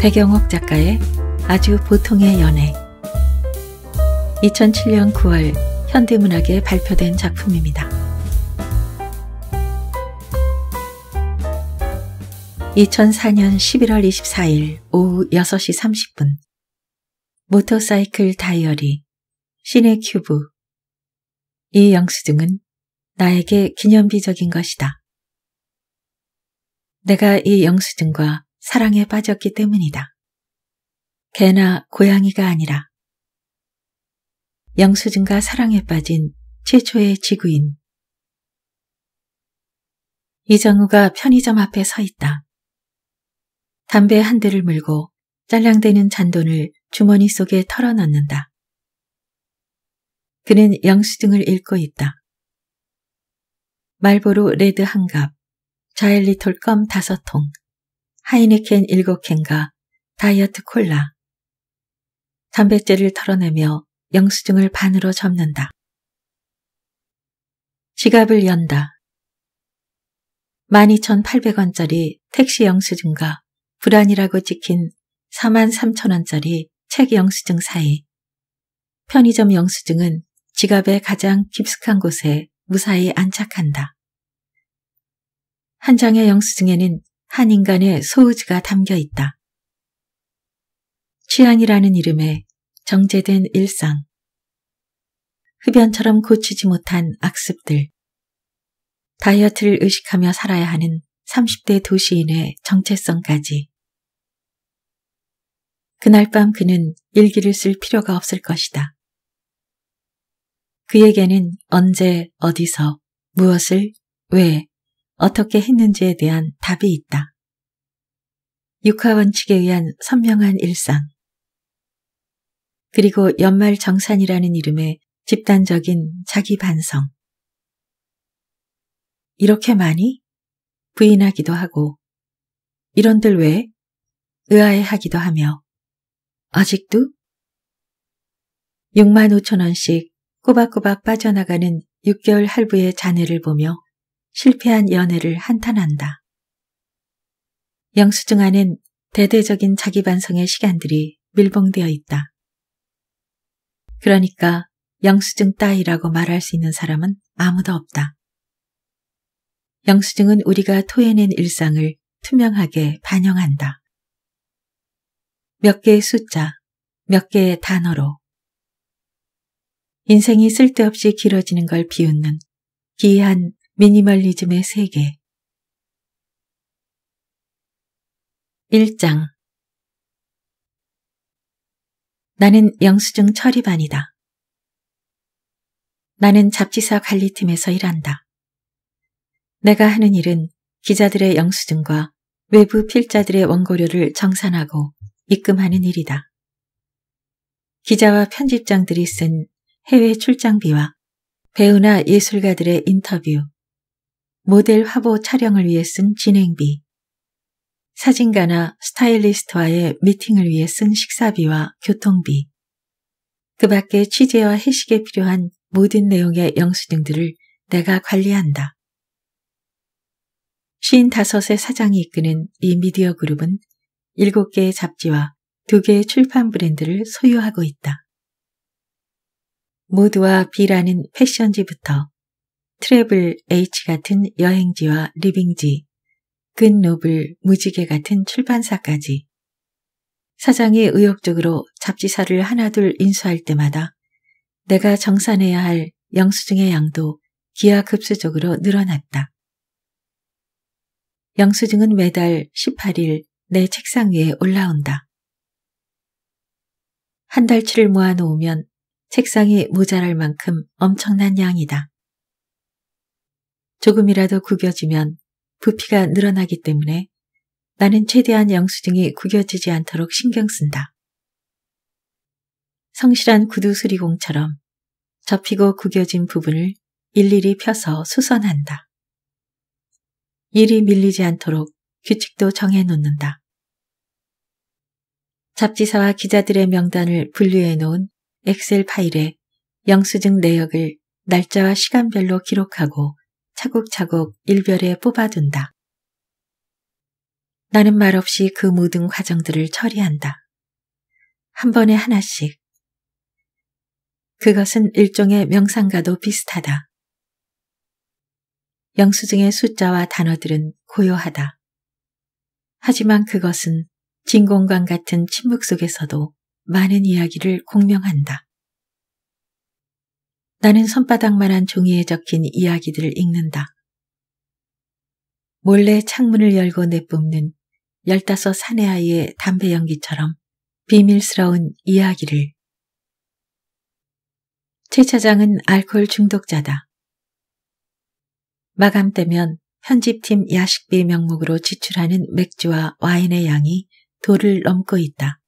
배경옥 작가의 아주 보통의 연애 2007년 9월 현대문학에 발표된 작품입니다. 2004년 11월 24일 오후 6시 30분 모터사이클 다이어리 시네 큐브 이 영수증은 나에게 기념비적인 것이다. 내가 이 영수증과 사랑에 빠졌기 때문이다. 개나 고양이가 아니라 영수증과 사랑에 빠진 최초의 지구인 이정우가 편의점 앞에 서 있다. 담배 한 대를 물고 짤랑대는 잔돈을 주머니 속에 털어넣는다. 그는 영수증을 읽고 있다. 말보로 레드 한 갑, 자일리톨 껌 다섯 통, 하이네켄 7캔과 다이어트 콜라, 단백질를 털어내며 영수증을 반으로 접는다. 지갑을 연다. 12,800원짜리 택시 영수증과 불안이라고 찍힌 43,000원짜리 책 영수증 사이. 편의점 영수증은 지갑의 가장 깊숙한 곳에 무사히 안착한다. 한 장의 영수증에는 한 인간의 소의지가 담겨 있다. 취향이라는 이름에 정제된 일상, 흡연처럼 고치지 못한 악습들, 다이어트를 의식하며 살아야 하는 30대 도시인의 정체성까지. 그날 밤 그는 일기를 쓸 필요가 없을 것이다. 그에게는 언제, 어디서, 무엇을, 왜 어떻게 했는지에 대한 답이 있다. 육하원칙에 의한 선명한 일상 그리고 연말 정산이라는 이름의 집단적인 자기 반성 이렇게 많이? 부인하기도 하고 이런들 왜? 의아해하기도 하며 아직도? 6만 5천 원씩 꼬박꼬박 빠져나가는 6개월 할부의 잔해를 보며 실패한 연애를 한탄한다. 영수증 안엔 대대적인 자기 반성의 시간들이 밀봉되어 있다. 그러니까 영수증 따위라고 말할 수 있는 사람은 아무도 없다. 영수증은 우리가 토해낸 일상을 투명하게 반영한다. 몇 개의 숫자, 몇 개의 단어로 인생이 쓸데없이 길어지는 걸 비웃는 기이한 미니멀리즘의 세계 1장 나는 영수증 처리반이다. 나는 잡지사 관리팀에서 일한다. 내가 하는 일은 기자들의 영수증과 외부 필자들의 원고료를 정산하고 입금하는 일이다. 기자와 편집장들이 쓴 해외 출장비와 배우나 예술가들의 인터뷰, 모델 화보 촬영을 위해 쓴 진행비, 사진가나 스타일리스트와의 미팅을 위해 쓴 식사비와 교통비, 그 밖에 취재와 회식에 필요한 모든 내용의 영수증들을 내가 관리한다. 55의 사장이 이끄는 이 미디어 그룹은 7개의 잡지와 2개의 출판 브랜드를 소유하고 있다. 모두와 비라는 패션지부터 트래블 H 같은 여행지와 리빙지, 근노블 무지개 같은 출판사까지. 사장이 의욕적으로 잡지사를 하나둘 인수할 때마다 내가 정산해야 할 영수증의 양도 기하급수적으로 늘어났다. 영수증은 매달 18일 내 책상 위에 올라온다. 한 달치를 모아놓으면 책상이 모자랄 만큼 엄청난 양이다. 조금이라도 구겨지면 부피가 늘어나기 때문에 나는 최대한 영수증이 구겨지지 않도록 신경 쓴다. 성실한 구두 수리공처럼 접히고 구겨진 부분을 일일이 펴서 수선한다. 일이 밀리지 않도록 규칙도 정해놓는다. 잡지사와 기자들의 명단을 분류해 놓은 엑셀 파일에 영수증 내역을 날짜와 시간별로 기록하고 차곡차곡 일별에 뽑아둔다. 나는 말없이 그 모든 과정들을 처리한다. 한 번에 하나씩. 그것은 일종의 명상과도 비슷하다. 영수증의 숫자와 단어들은 고요하다. 하지만 그것은 진공관 같은 침묵 속에서도 많은 이야기를 공명한다. 나는 손바닥만한 종이에 적힌 이야기들을 읽는다. 몰래 창문을 열고 내뿜는 열다섯 사내아이의 담배 연기처럼 비밀스러운 이야기를. 최 차장은 알코올 중독자다. 마감 때면 편집팀 야식비 명목으로 지출하는 맥주와 와인의 양이 도를 넘고 있다.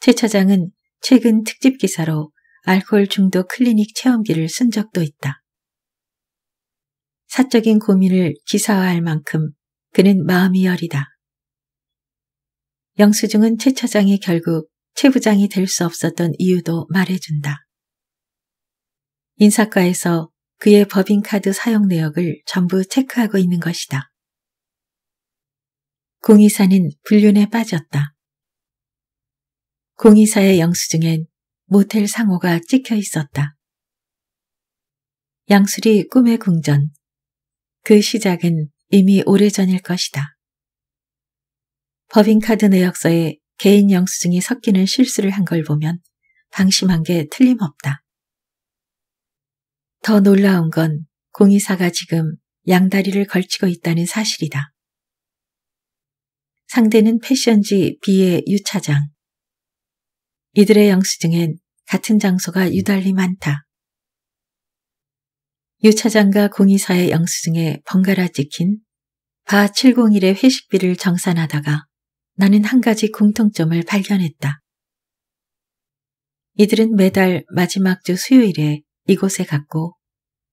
최 차장은 최근 특집 기사로 알코올 중독 클리닉 체험기를 쓴 적도 있다. 사적인 고민을 기사화할 만큼 그는 마음이 여리다. 영수증은 최 차장이 결국 최 부장이 될 수 없었던 이유도 말해준다. 인사과에서 그의 법인카드 사용 내역을 전부 체크하고 있는 것이다. 공의사는 불륜에 빠졌다. 공의사의 영수증엔 모텔 상호가 찍혀 있었다. 양술이 꿈의 궁전. 그 시작은 이미 오래전일 것이다. 법인카드 내역서에 개인 영수증이 섞이는 실수를 한 걸 보면 방심한 게 틀림없다. 더 놀라운 건 공의사가 지금 양다리를 걸치고 있다는 사실이다. 상대는 패션지 B의 유차장, 이들의 영수증엔 같은 장소가 유달리 많다. 유 차장과 공의사의 영수증에 번갈아 찍힌 바 701의 회식비를 정산하다가 나는 한 가지 공통점을 발견했다. 이들은 매달 마지막 주 수요일에 이곳에 갔고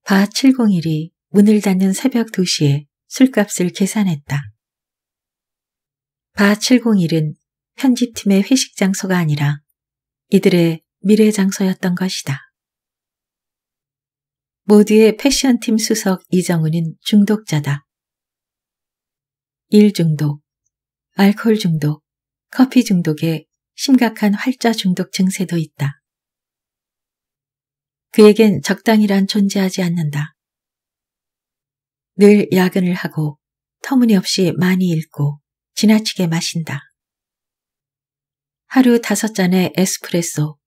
바 701이 문을 닫는 새벽 2시에 술값을 계산했다. 바 701은 편집팀의 회식 장소가 아니라 이들의 미래 장소였던 것이다. 모두의 패션팀 수석 이정훈는 중독자다. 일 중독, 알코올 중독, 커피 중독에 심각한 활자 중독 증세도 있다. 그에겐 적당이란 존재하지 않는다. 늘 야근을 하고 터무니없이 많이 읽고 지나치게 마신다. 하루 다섯 잔의 에스프레소,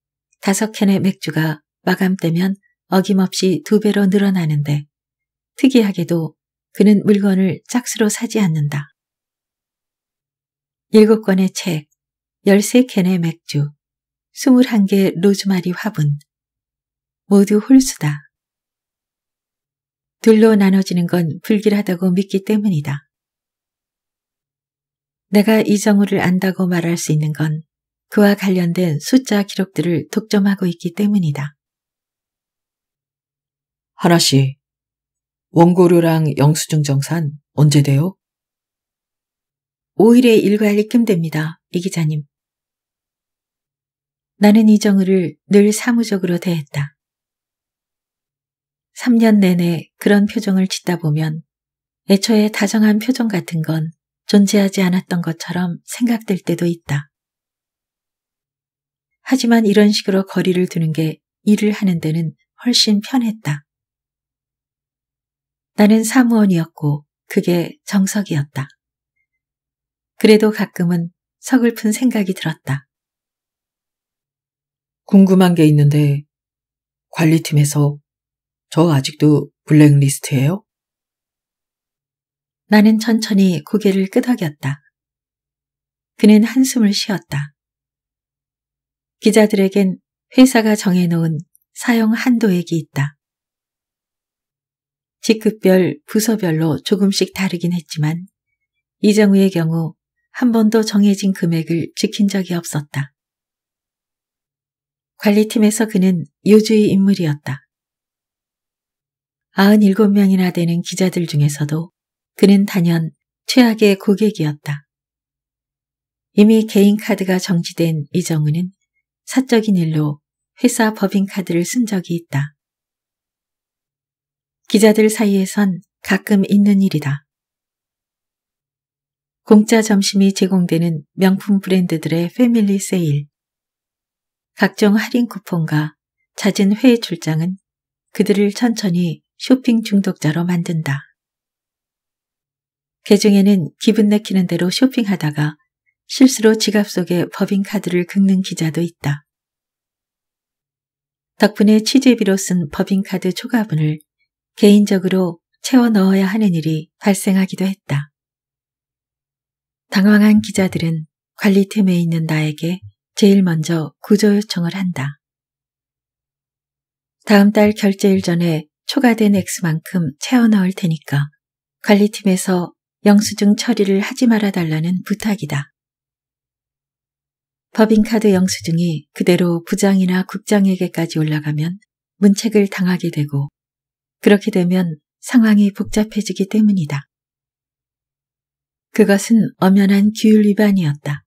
다섯 캔의 맥주가 마감되면 어김없이 두 배로 늘어나는데 특이하게도 그는 물건을 짝수로 사지 않는다. 일곱 권의 책, 열세 캔의 맥주, 스물한 개의 로즈마리 화분, 모두 홀수다. 둘로 나눠지는 건 불길하다고 믿기 때문이다. 내가 이정우를 안다고 말할 수 있는 건 그와 관련된 숫자 기록들을 독점하고 있기 때문이다. 하나 씨, 원고료랑 영수증 정산 언제 돼요? 5일에 일괄 입금됩니다, 이 기자님. 나는 이정우를 늘 사무적으로 대했다. 3년 내내 그런 표정을 짓다 보면 애초에 다정한 표정 같은 건 존재하지 않았던 것처럼 생각될 때도 있다. 하지만 이런 식으로 거리를 두는 게 일을 하는 데는 훨씬 편했다. 나는 사무원이었고 그게 정석이었다. 그래도 가끔은 서글픈 생각이 들었다. 궁금한 게 있는데 관리팀에서 저 아직도 블랙리스트예요? 나는 천천히 고개를 끄덕였다. 그는 한숨을 쉬었다. 기자들에겐 회사가 정해놓은 사용 한도액이 있다. 직급별, 부서별로 조금씩 다르긴 했지만 이정우의 경우 한 번도 정해진 금액을 지킨 적이 없었다. 관리팀에서 그는 요주의 인물이었다. 97명이나 되는 기자들 중에서도 그는 단연 최악의 고객이었다. 이미 개인 카드가 정지된 이정우는 사적인 일로 회사 법인카드를 쓴 적이 있다. 기자들 사이에선 가끔 있는 일이다. 공짜 점심이 제공되는 명품 브랜드들의 패밀리 세일, 각종 할인 쿠폰과 잦은 회의 출장은 그들을 천천히 쇼핑 중독자로 만든다. 개중에는 그 기분 내키는 대로 쇼핑하다가 실수로 지갑 속에 법인카드를 긁는 기자도 있다. 덕분에 취재비로 쓴 법인카드 초과분을 개인적으로 채워 넣어야 하는 일이 발생하기도 했다. 당황한 기자들은 관리팀에 있는 나에게 제일 먼저 구조 요청을 한다. 다음 달 결제일 전에 초과된 액수만큼 채워 넣을 테니까 관리팀에서 영수증 처리를 하지 말아 달라는 부탁이다. 법인카드 영수증이 그대로 부장이나 국장에게까지 올라가면 문책을 당하게 되고 그렇게 되면 상황이 복잡해지기 때문이다. 그것은 엄연한 규율 위반이었다.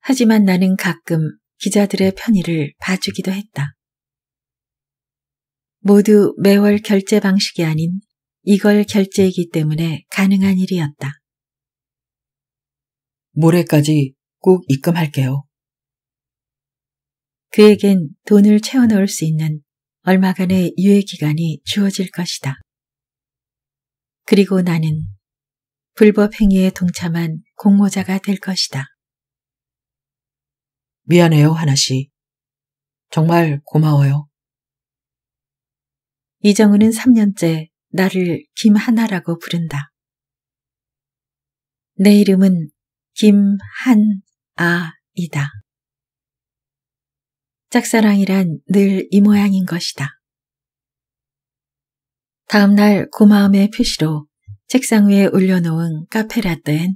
하지만 나는 가끔 기자들의 편의를 봐주기도 했다. 모두 매월 결제 방식이 아닌 이걸 결제이기 때문에 가능한 일이었다. 모레까지 꼭 입금할게요. 그에겐 돈을 채워넣을 수 있는 얼마간의 유예기간이 주어질 것이다. 그리고 나는 불법 행위에 동참한 공모자가 될 것이다. 미안해요, 하나씨. 정말 고마워요. 이정우는 3년째 나를 김하나라고 부른다. 내 이름은 김한 아이다. 짝사랑이란 늘 이 모양인 것이다. 다음날 고마움의 표시로 책상 위에 올려놓은 카페라떼엔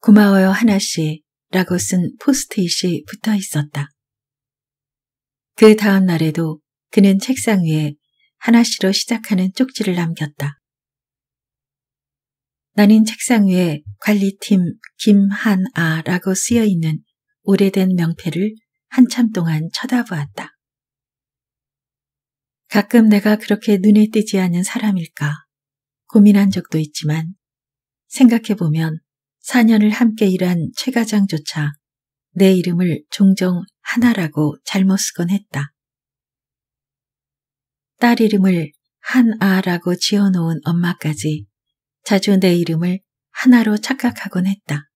고마워요 하나씨 라고 쓴 포스트잇이 붙어 있었다. 그 다음날에도 그는 책상 위에 하나씨로 시작하는 쪽지를 남겼다. 나는 책상 위에 관리팀 김한아라고 쓰여 있는 오래된 명패를 한참 동안 쳐다보았다. 가끔 내가 그렇게 눈에 띄지 않은 사람일까 고민한 적도 있지만 생각해보면 4년을 함께 일한 최 과장조차 내 이름을 종종 하나라고 잘못 쓰곤 했다. 딸 이름을 한아라고 지어놓은 엄마까지 자주 내 이름을 하나로 착각하곤 했다.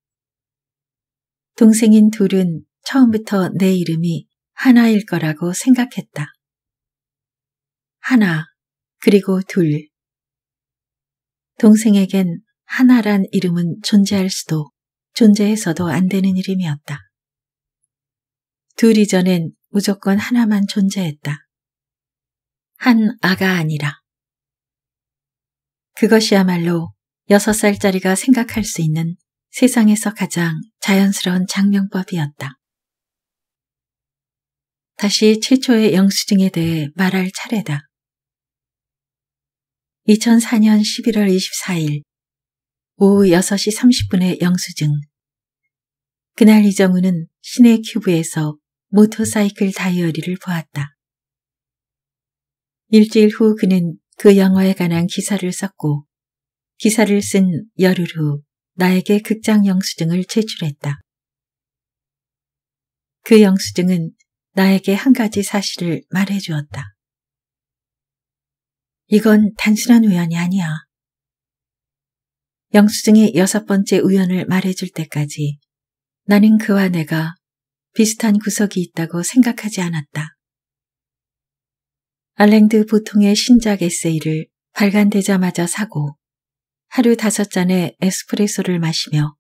동생인 둘은 처음부터 내 이름이 하나일 거라고 생각했다. 하나, 그리고 둘. 동생에겐 하나란 이름은 존재할 수도 존재해서도 안 되는 이름이었다. 둘 이전엔 무조건 하나만 존재했다. 한 아가 아니라. 그것이야말로 여섯 살짜리가 생각할 수 있는 세상에서 가장 자연스러운 장명법이었다. 다시 최초의 영수증에 대해 말할 차례다. 2004년 11월 24일 오후 6시 30분의 영수증. 그날 이정우는 시내 큐브에서 모터사이클 다이어리를 보았다. 일주일 후 그는 그 영화에 관한 기사를 썼고 기사를 쓴 열흘 후 나에게 극장 영수증을 제출했다. 그 영수증은 나에게 한 가지 사실을 말해 주었다. 이건 단순한 우연이 아니야. 영수증의 여섯 번째 우연을 말해 줄 때까지 나는 그와 내가 비슷한 구석이 있다고 생각하지 않았다. 알랭드 보통의 신작 에세이를 발간되자마자 사고 하루 다섯 잔의 에스프레소를 마시며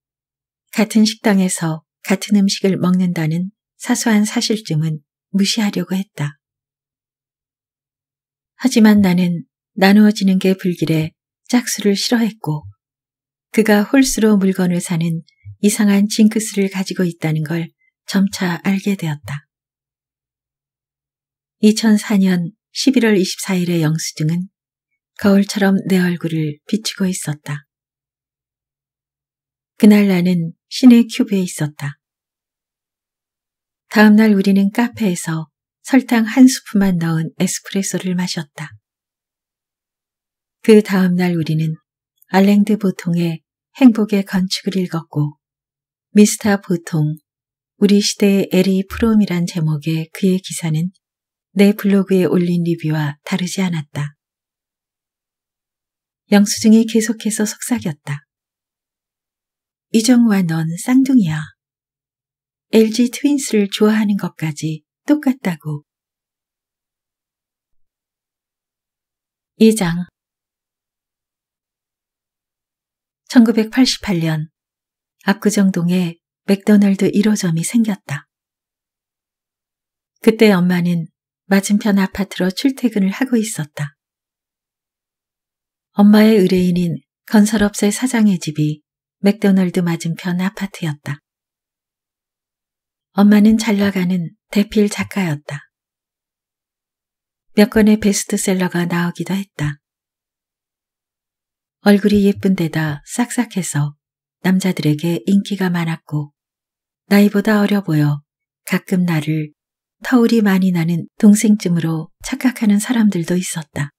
같은 식당에서 같은 음식을 먹는다는 사소한 사실쯤은 무시하려고 했다. 하지만 나는 나누어지는 게 불길에 짝수를 싫어했고 그가 홀수로 물건을 사는 이상한 징크스를 가지고 있다는 걸 점차 알게 되었다. 2004년 11월 24일의 영수증은 거울처럼 내 얼굴을 비추고 있었다. 그날 나는 시내 큐브에 있었다. 다음날 우리는 카페에서 설탕 한 스푼만 넣은 에스프레소를 마셨다. 그 다음날 우리는 알랭드 보통의 행복의 건축을 읽었고 미스터 보통 우리 시대의 에리 프롬이란 제목의 그의 기사는 내 블로그에 올린 리뷰와 다르지 않았다. 영수증이 계속해서 속삭였다. 이정우와 넌 쌍둥이야. LG 트윈스를 좋아하는 것까지 똑같다고. 2장 1988년 압구정동에 맥도날드 1호점이 생겼다. 그때 엄마는 맞은편 아파트로 출퇴근을 하고 있었다. 엄마의 의뢰인인 건설업체 사장의 집이 맥도널드 맞은편 아파트였다. 엄마는 잘 나가는 대필 작가였다. 몇 권의 베스트셀러가 나오기도 했다. 얼굴이 예쁜 데다 싹싹해서 남자들에게 인기가 많았고 나이보다 어려 보여 가끔 나를 터울이 많이 나는 동생쯤으로 착각하는 사람들도 있었다.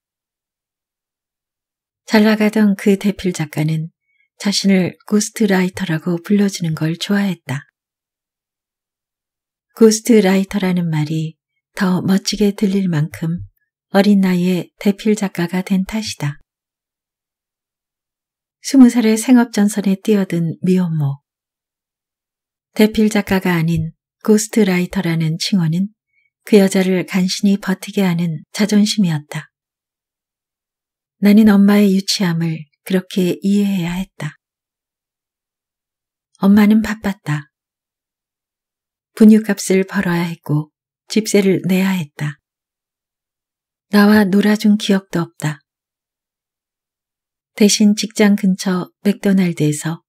잘 나가던 그 대필 작가는 자신을 고스트라이터라고 불러주는 걸 좋아했다. 고스트라이터라는 말이 더 멋지게 들릴 만큼 어린 나이에 대필 작가가 된 탓이다. 스무 살의 생업전선에 뛰어든 미혼모. 대필 작가가 아닌 고스트라이터라는 칭호는 그 여자를 간신히 버티게 하는 자존심이었다. 나는 엄마의 유치함을 그렇게 이해해야 했다. 엄마는 바빴다. 분유값을 벌어야 했고 집세를 내야 했다. 나와 놀아준 기억도 없다. 대신 직장 근처 맥도날드에서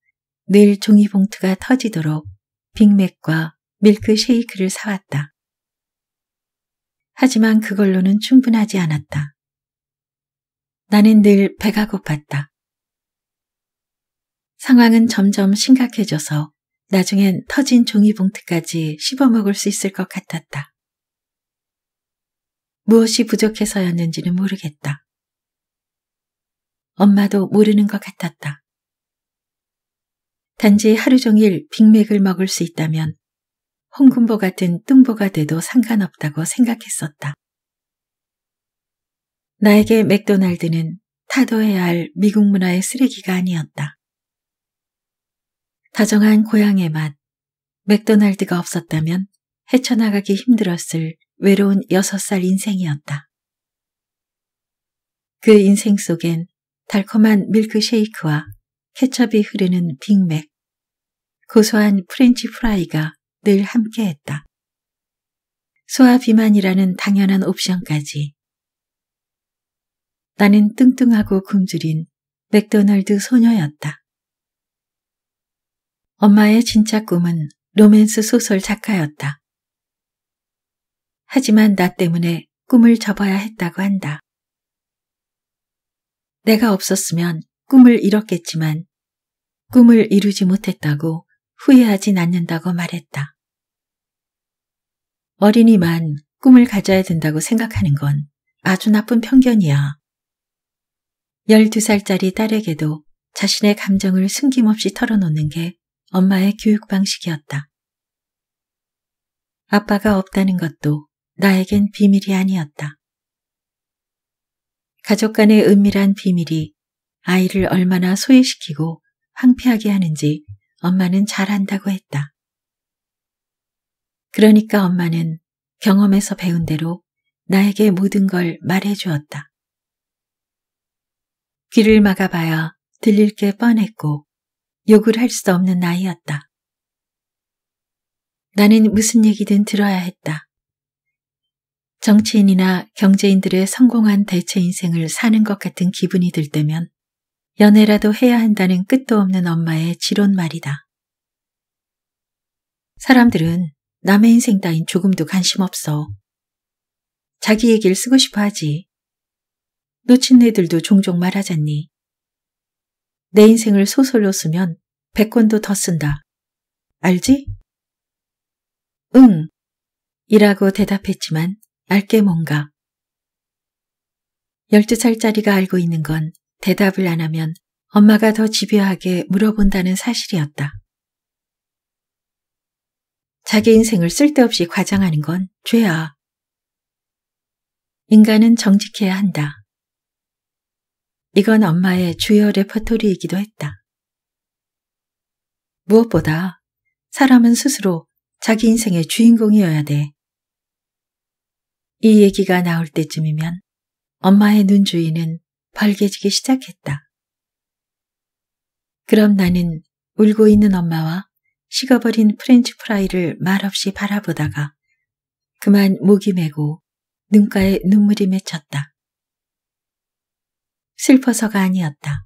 늘 종이봉투가 터지도록 빅맥과 밀크 쉐이크를 사왔다. 하지만 그걸로는 충분하지 않았다. 나는 늘 배가 고팠다. 상황은 점점 심각해져서 나중엔 터진 종이봉투까지 씹어먹을 수 있을 것 같았다. 무엇이 부족해서였는지는 모르겠다. 엄마도 모르는 것 같았다. 단지 하루 종일 빅맥을 먹을 수 있다면 홍군보 같은 뚱보가 돼도 상관없다고 생각했었다. 나에게 맥도날드는 타도해야 할 미국 문화의 쓰레기가 아니었다. 다정한 고향의 맛, 맥도날드가 없었다면 헤쳐나가기 힘들었을 외로운 여섯 살 인생이었다. 그 인생 속엔 달콤한 밀크쉐이크와 케첩이 흐르는 빅맥, 고소한 프렌치 프라이가 늘 함께했다. 소아 비만이라는 당연한 옵션까지 나는 뚱뚱하고 굶주린 맥도날드 소녀였다. 엄마의 진짜 꿈은 로맨스 소설 작가였다. 하지만 나 때문에 꿈을 접어야 했다고 한다. 내가 없었으면 꿈을 잃었겠지만 꿈을 이루지 못했다고 후회하진 않는다고 말했다. 어린이만 꿈을 가져야 된다고 생각하는 건 아주 나쁜 편견이야. 12살짜리 딸에게도 자신의 감정을 숨김없이 털어놓는 게 엄마의 교육 방식이었다. 아빠가 없다는 것도 나에겐 비밀이 아니었다. 가족 간의 은밀한 비밀이 아이를 얼마나 소외시키고 황폐하게 하는지 엄마는 잘 안다고 했다. 그러니까 엄마는 경험에서 배운 대로 나에게 모든 걸 말해 주었다. 귀를 막아봐야 들릴 게 뻔했고 욕을 할 수 없는 나이였다. 나는 무슨 얘기든 들어야 했다. 정치인이나 경제인들의 성공한 대체 인생을 사는 것 같은 기분이 들 때면 연애라도 해야 한다는 끝도 없는 엄마의 지론 말이다. 사람들은 남의 인생 따윈 조금도 관심 없어. 자기 얘기를 쓰고 싶어 하지. 노친네들도 종종 말하잖니. 내 인생을 소설로 쓰면 100권도 더 쓴다. 알지? 응. 이라고 대답했지만 알게 뭔가. 12살짜리가 알고 있는 건 대답을 안 하면 엄마가 더 집요하게 물어본다는 사실이었다. 자기 인생을 쓸데없이 과장하는 건 죄야. 인간은 정직해야 한다. 이건 엄마의 주요 레퍼토리이기도 했다. 무엇보다 사람은 스스로 자기 인생의 주인공이어야 돼. 이 얘기가 나올 때쯤이면 엄마의 눈 주위는 벌개지기 시작했다. 그럼 나는 울고 있는 엄마와 식어버린 프렌치 프라이를 말없이 바라보다가 그만 목이 메고 눈가에 눈물이 맺혔다. 슬퍼서가 아니었다.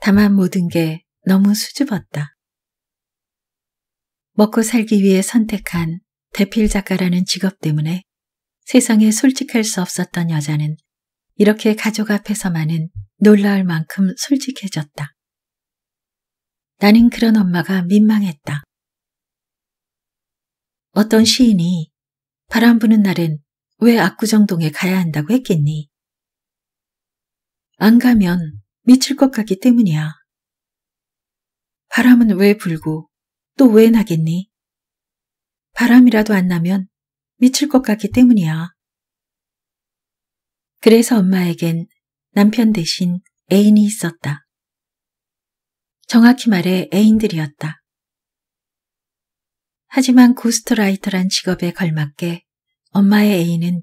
다만 모든 게 너무 수줍었다. 먹고 살기 위해 선택한 대필 작가라는 직업 때문에 세상에 솔직할 수 없었던 여자는 이렇게 가족 앞에서만은 놀라울 만큼 솔직해졌다. 나는 그런 엄마가 민망했다. 어떤 시인이 바람 부는 날엔 왜 압구정동에 가야 한다고 했겠니? 안 가면 미칠 것 같기 때문이야. 바람은 왜 불고 또 왜 나겠니? 바람이라도 안 나면 미칠 것 같기 때문이야. 그래서 엄마에겐 남편 대신 애인이 있었다. 정확히 말해 애인들이었다. 하지만 고스트라이터란 직업에 걸맞게 엄마의 애인은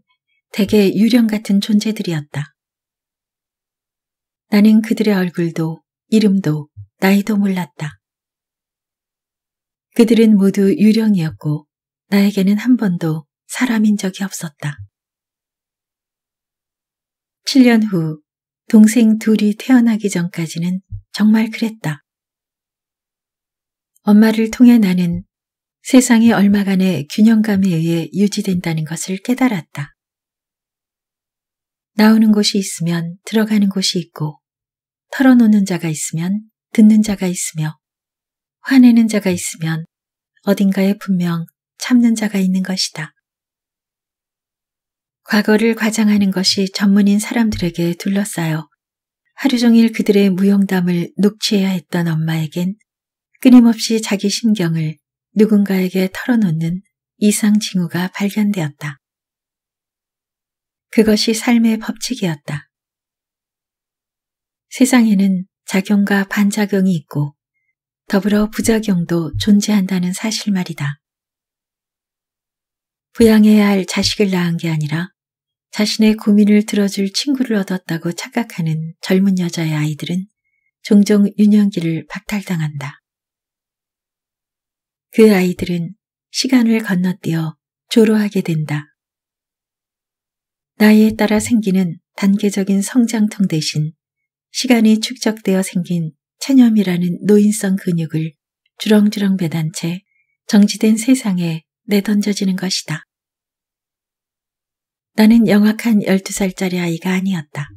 대개 유령 같은 존재들이었다. 나는 그들의 얼굴도 이름도 나이도 몰랐다. 그들은 모두 유령이었고 나에게는 한 번도 사람인 적이 없었다. 7년 후 동생 둘이 태어나기 전까지는 정말 그랬다. 엄마를 통해 나는 세상의 얼마간의 균형감에 의해 유지된다는 것을 깨달았다. 나오는 곳이 있으면 들어가는 곳이 있고 털어놓는 자가 있으면 듣는 자가 있으며 화내는 자가 있으면 어딘가에 분명 참는 자가 있는 것이다. 과거를 과장하는 것이 전문인 사람들에게 둘러싸여 하루 종일 그들의 무용담을 녹취해야 했던 엄마에겐 끊임없이 자기 심경을 누군가에게 털어놓는 이상징후가 발견되었다. 그것이 삶의 법칙이었다. 세상에는 작용과 반작용이 있고 더불어 부작용도 존재한다는 사실 말이다. 부양해야 할 자식을 낳은 게 아니라 자신의 고민을 들어줄 친구를 얻었다고 착각하는 젊은 여자의 아이들은 종종 유년기를 박탈당한다. 그 아이들은 시간을 건너뛰어 조로하게 된다. 나이에 따라 생기는 단계적인 성장통 대신 시간이 축적되어 생긴 체념이라는 노인성 근육을 주렁주렁 배단 채 정지된 세상에 내던져지는 것이다. 나는 영악한 12살짜리 아이가 아니었다.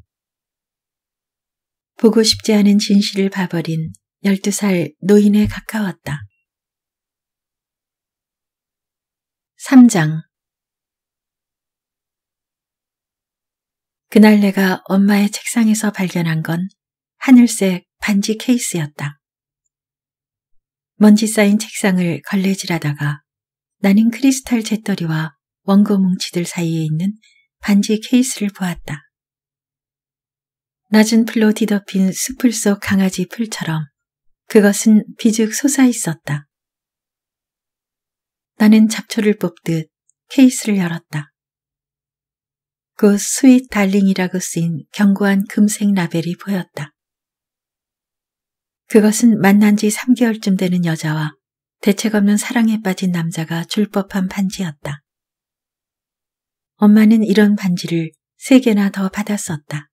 보고 싶지 않은 진실을 봐버린 12살 노인에 가까웠다. 3장 그날 내가 엄마의 책상에서 발견한 건 하늘색 반지 케이스였다. 먼지 쌓인 책상을 걸레질하다가 나는 크리스탈 재떨이와 원고 뭉치들 사이에 있는 반지 케이스를 보았다. 낮은 풀로 뒤덮인 수풀 속 강아지 풀처럼 그것은 비죽 솟아 있었다. 나는 잡초를 뽑듯 케이스를 열었다. 그 스윗 달링이라고 쓰인 견고한 금색 라벨이 보였다. 그것은 만난 지 3개월쯤 되는 여자와 대책 없는 사랑에 빠진 남자가 줄 법한 반지였다. 엄마는 이런 반지를 3개나 더 받았었다.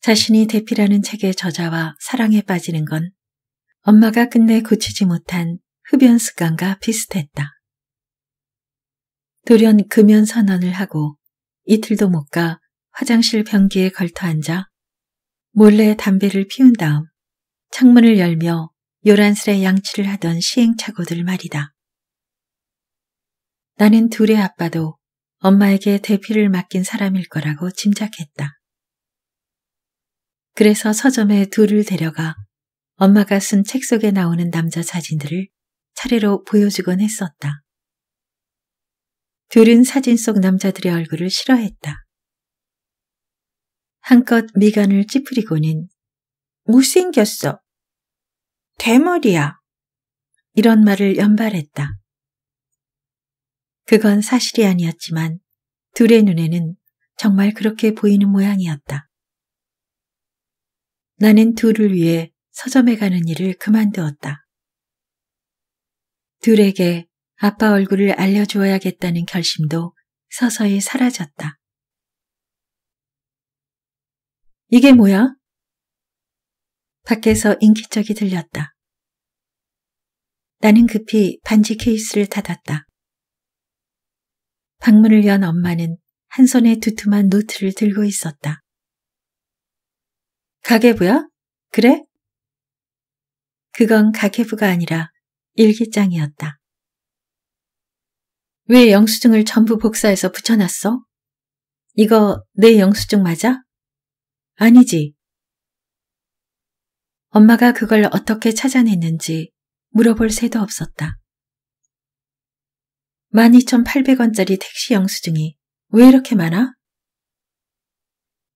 자신이 대피라는 책의 저자와 사랑에 빠지는 건 엄마가 끝내 고치지 못한 흡연 습관과 비슷했다. 돌연 금연 선언을 하고 이틀도 못 가 화장실 변기에 걸터앉아 몰래 담배를 피운 다음 창문을 열며 요란스레 양치를 하던 시행착오들 말이다. 나는 둘의 아빠도 엄마에게 대피를 맡긴 사람일 거라고 짐작했다. 그래서 서점에 둘을 데려가 엄마가 쓴 책 속에 나오는 남자 사진들을 차례로 보여주곤 했었다. 둘은 사진 속 남자들의 얼굴을 싫어했다. 한껏 미간을 찌푸리고는 못생겼어. 대머리야. 이런 말을 연발했다. 그건 사실이 아니었지만 둘의 눈에는 정말 그렇게 보이는 모양이었다. 나는 둘을 위해 서점에 가는 일을 그만두었다. 둘에게 아빠 얼굴을 알려주어야겠다는 결심도 서서히 사라졌다. 이게 뭐야? 밖에서 인기척이 들렸다. 나는 급히 반지 케이스를 닫았다. 방문을 연 엄마는 한 손에 두툼한 노트를 들고 있었다. 가계부야? 그래? 그건 가계부가 아니라 일기장이었다. 왜 영수증을 전부 복사해서 붙여놨어? 이거 내 영수증 맞아? 아니지. 엄마가 그걸 어떻게 찾아냈는지 물어볼 새도 없었다. 12,800원짜리 택시 영수증이 왜 이렇게 많아?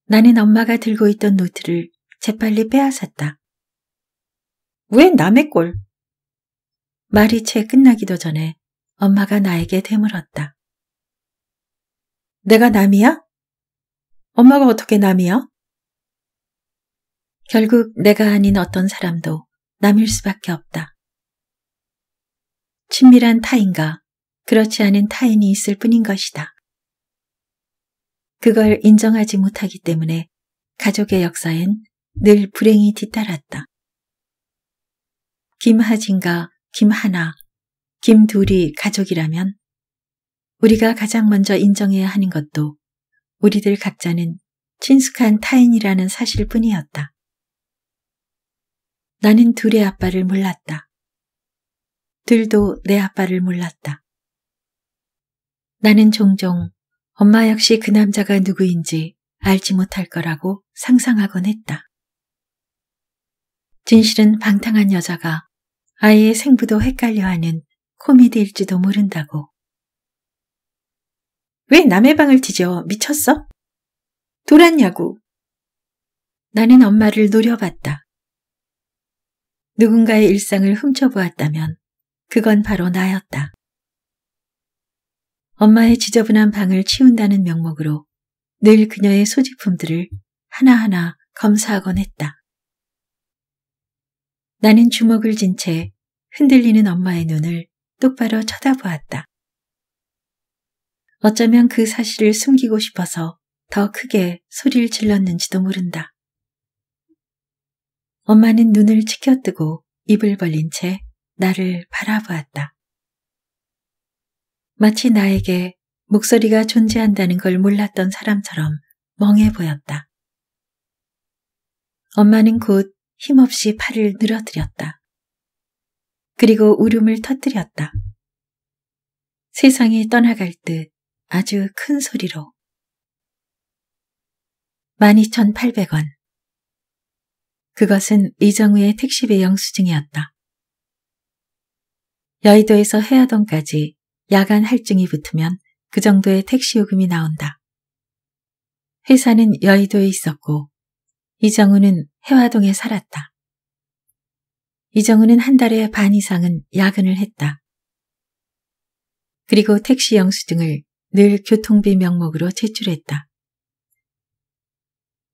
나는 엄마가 들고 있던 노트를 재빨리 빼앗았다. 왜 남의 꼴? 말이 채 끝나기도 전에 엄마가 나에게 되물었다. 내가 남이야? 엄마가 어떻게 남이야? 결국 내가 아닌 어떤 사람도 남일 수밖에 없다. 친밀한 타인과 그렇지 않은 타인이 있을 뿐인 것이다. 그걸 인정하지 못하기 때문에 가족의 역사엔 늘 불행이 뒤따랐다. 김하진과 김하나, 김둘이 가족이라면 우리가 가장 먼저 인정해야 하는 것도 우리들 각자는 친숙한 타인이라는 사실 뿐이었다. 나는 둘의 아빠를 몰랐다. 둘도 내 아빠를 몰랐다. 나는 종종 엄마 역시 그 남자가 누구인지 알지 못할 거라고 상상하곤 했다. 진실은 방탕한 여자가 아이의 생부도 헷갈려하는 코미디일지도 모른다고. 왜 남의 방을 뒤져? 미쳤어? 돌았냐고. 나는 엄마를 노려봤다. 누군가의 일상을 훔쳐보았다면 그건 바로 나였다. 엄마의 지저분한 방을 치운다는 명목으로 늘 그녀의 소지품들을 하나하나 검사하곤 했다. 나는 주먹을 쥔채 흔들리는 엄마의 눈을 똑바로 쳐다보았다. 어쩌면 그 사실을 숨기고 싶어서 더 크게 소리를 질렀는지도 모른다. 엄마는 눈을 치켜뜨고 입을 벌린 채 나를 바라보았다. 마치 나에게 목소리가 존재한다는 걸 몰랐던 사람처럼 멍해 보였다. 엄마는 곧 힘없이 팔을 늘어뜨렸다. 그리고 울음을 터뜨렸다. 세상이 떠나갈 듯 아주 큰 소리로. 12,800원. 그것은 이정우의 택시비 영수증이었다. 여의도에서 해화동까지 야간 할증이 붙으면 그 정도의 택시 요금이 나온다. 회사는 여의도에 있었고 이정우는 해화동에 살았다. 이정우는한 달에 반 이상은 야근을 했다. 그리고 택시 영수증을 늘 교통비 명목으로 제출했다.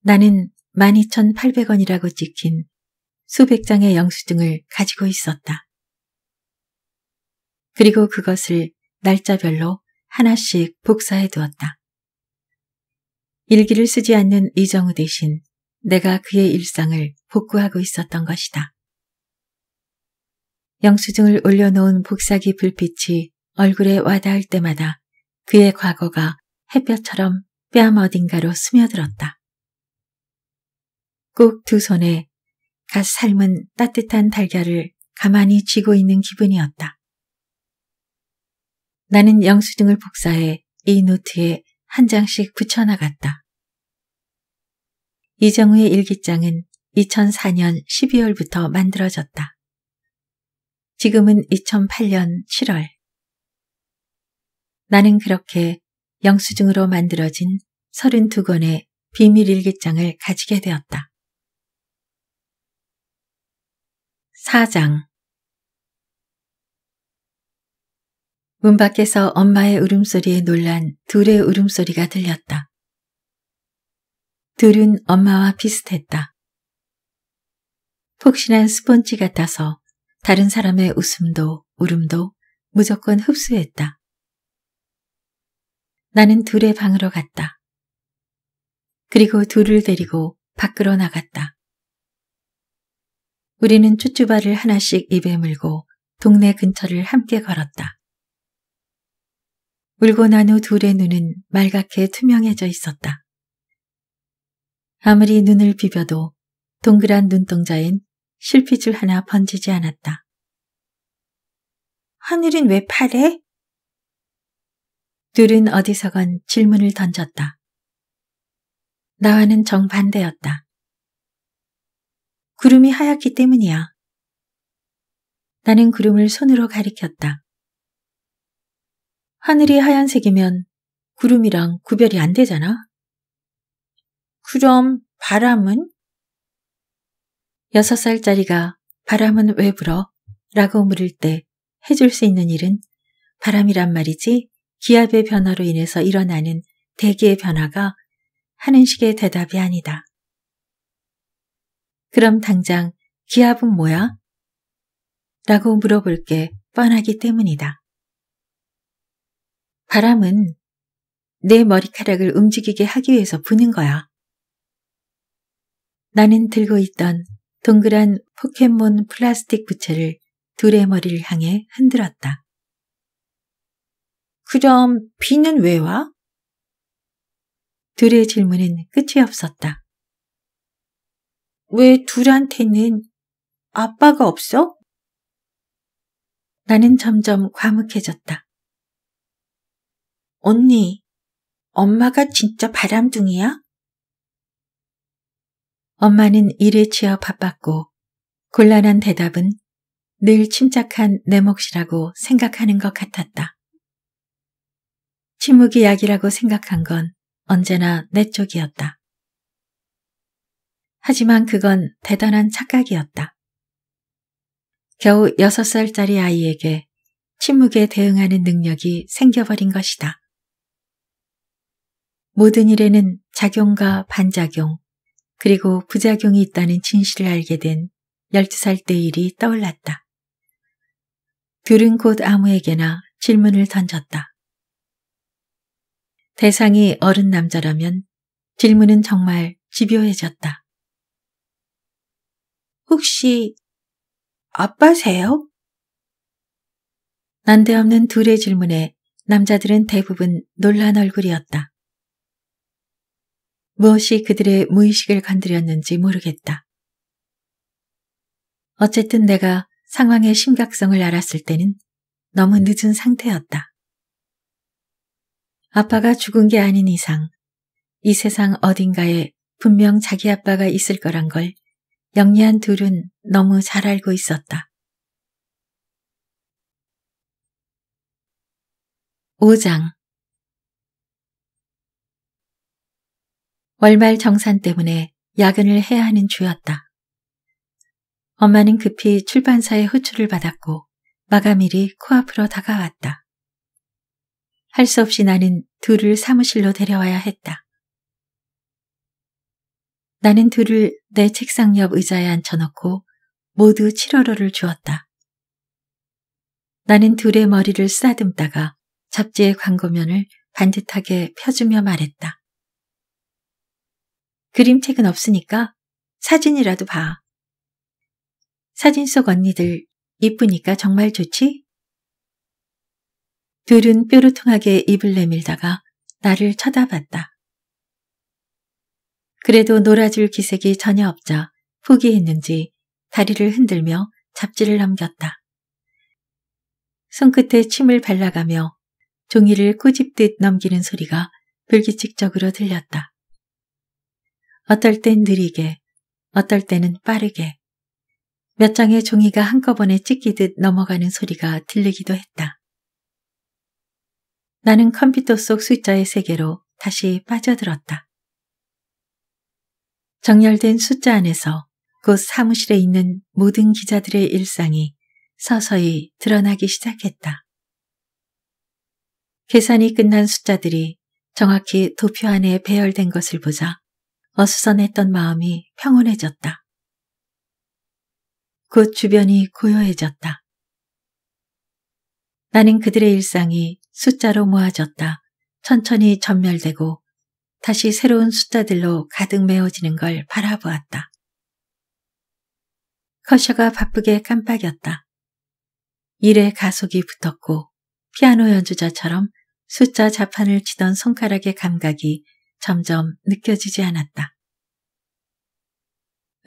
나는 12,800원이라고 찍힌 수백 장의 영수증을 가지고 있었다. 그리고 그것을 날짜별로 하나씩 복사해 두었다. 일기를 쓰지 않는 이정우 대신 내가 그의 일상을 복구하고 있었던 것이다. 영수증을 올려놓은 복사기 불빛이 얼굴에 와닿을 때마다 그의 과거가 햇볕처럼 뺨 어딘가로 스며들었다. 꼭 두 손에 갓 삶은 따뜻한 달걀을 가만히 쥐고 있는 기분이었다. 나는 영수증을 복사해 이 노트에 한 장씩 붙여나갔다. 이정우의 일기장은 2004년 12월부터 만들어졌다. 지금은 2008년 7월. 나는 그렇게 영수증으로 만들어진 32권의 비밀 일기장을 가지게 되었다. 4장 문 밖에서 엄마의 울음소리에 놀란 둘의 울음소리가 들렸다. 둘은 엄마와 비슷했다. 폭신한 스펀지 같아서 다른 사람의 웃음도 울음도 무조건 흡수했다. 나는 둘의 방으로 갔다. 그리고 둘을 데리고 밖으로 나갔다. 우리는 쭈쭈바를 하나씩 입에 물고 동네 근처를 함께 걸었다. 울고 난 후 둘의 눈은 말갛게 투명해져 있었다. 아무리 눈을 비벼도 동그란 눈동자엔 실핏줄 하나 번지지 않았다. 하늘은 왜 파래? 둘은 어디서건 질문을 던졌다. 나와는 정반대였다. 구름이 하얗기 때문이야. 나는 구름을 손으로 가리켰다. 하늘이 하얀색이면 구름이랑 구별이 안 되잖아. 그럼 바람은? 여섯 살짜리가 바람은 왜 불어? 라고 물을 때 해줄 수 있는 일은 바람이란 말이지 기압의 변화로 인해서 일어나는 대기의 변화가 하는 식의 대답이 아니다. 그럼 당장 기압은 뭐야? 라고 물어볼 게 뻔하기 때문이다. 바람은 내 머리카락을 움직이게 하기 위해서 부는 거야. 나는 들고 있던 동그란 포켓몬 플라스틱 부채를 둘의 머리를 향해 흔들었다. 그럼 비는 왜 와? 둘의 질문은 끝이 없었다. 왜 둘한테는 아빠가 없어? 나는 점점 과묵해졌다. 언니, 엄마가 진짜 바람둥이야? 엄마는 일에 치여 바빴고 곤란한 대답은 늘 침착한 내 몫이라고 생각하는 것 같았다. 침묵이 약이라고 생각한 건 언제나 내 쪽이었다. 하지만 그건 대단한 착각이었다. 겨우 6살짜리 아이에게 침묵에 대응하는 능력이 생겨버린 것이다. 모든 일에는 작용과 반작용, 그리고 부작용이 있다는 진실을 알게 된 12살 때 일이 떠올랐다. 귤은 곧 아무에게나 질문을 던졌다. 대상이 어른 남자라면 질문은 정말 집요해졌다. 혹시 아빠세요? 난데없는 둘의 질문에 남자들은 대부분 놀란 얼굴이었다. 무엇이 그들의 무의식을 건드렸는지 모르겠다. 어쨌든 내가 상황의 심각성을 알았을 때는 너무 늦은 상태였다. 아빠가 죽은 게 아닌 이상 이 세상 어딘가에 분명 자기 아빠가 있을 거란 걸 영리한 둘은 너무 잘 알고 있었다. 5장 월말 정산 때문에 야근을 해야 하는 주였다. 엄마는 급히 출판사의 호출을 받았고 마감일이 코앞으로 다가왔다. 할 수 없이 나는 둘을 사무실로 데려와야 했다. 나는 둘을 내 책상 옆 의자에 앉혀놓고 모두 7월호를 주었다. 나는 둘의 머리를 쓰다듬다가 잡지의 광고면을 반듯하게 펴주며 말했다. 그림책은 없으니까 사진이라도 봐. 사진 속 언니들 이쁘니까 정말 좋지? 둘은 뾰루통하게 입을 내밀다가 나를 쳐다봤다. 그래도 놀아줄 기색이 전혀 없자 포기했는지 다리를 흔들며 잡지를 넘겼다. 손끝에 침을 발라가며 종이를 꼬집듯 넘기는 소리가 불규칙적으로 들렸다. 어떨 땐 느리게, 어떨 때는 빠르게 몇 장의 종이가 한꺼번에 찢기듯 넘어가는 소리가 들리기도 했다. 나는 컴퓨터 속 숫자의 세계로 다시 빠져들었다. 정렬된 숫자 안에서 곧 사무실에 있는 모든 기자들의 일상이 서서히 드러나기 시작했다. 계산이 끝난 숫자들이 정확히 도표 안에 배열된 것을 보자 어수선했던 마음이 평온해졌다. 곧 주변이 고요해졌다. 나는 그들의 일상이 숫자로 모아졌다. 천천히 전멸되고 다시 새로운 숫자들로 가득 메워지는 걸 바라보았다. 커셔가 바쁘게 깜빡였다. 일에 가속이 붙었고 피아노 연주자처럼 숫자 자판을 치던 손가락의 감각이 점점 느껴지지 않았다.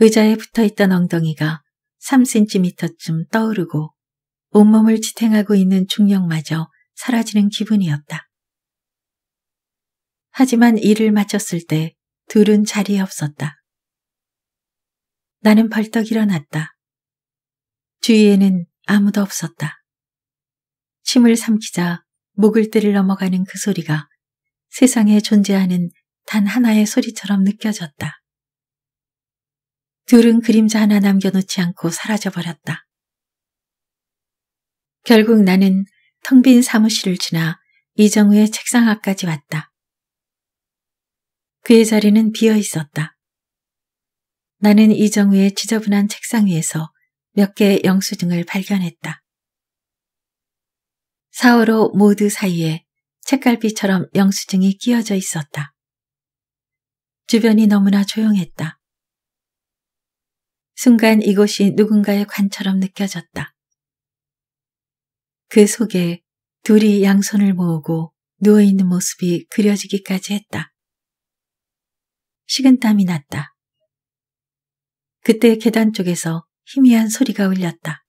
의자에 붙어있던 엉덩이가 3cm쯤 떠오르고 온몸을 지탱하고 있는 중력마저 사라지는 기분이었다. 하지만 일을 마쳤을 때 둘은 자리에 없었다. 나는 벌떡 일어났다. 주위에는 아무도 없었다. 침을 삼키자 목을 때를 넘어가는 그 소리가 세상에 존재하는 단 하나의 소리처럼 느껴졌다. 둘은 그림자 하나 남겨놓지 않고 사라져버렸다. 결국 나는 텅 빈 사무실을 지나 이정우의 책상 앞까지 왔다. 그의 자리는 비어 있었다. 나는 이정우의 지저분한 책상 위에서 몇 개의 영수증을 발견했다. 사호로 모두 사이에 책갈피처럼 영수증이 끼어져 있었다. 주변이 너무나 조용했다. 순간 이곳이 누군가의 관처럼 느껴졌다. 그 속에 둘이 양손을 모으고 누워있는 모습이 그려지기까지 했다. 식은땀이 났다. 그때 계단 쪽에서 희미한 소리가 울렸다.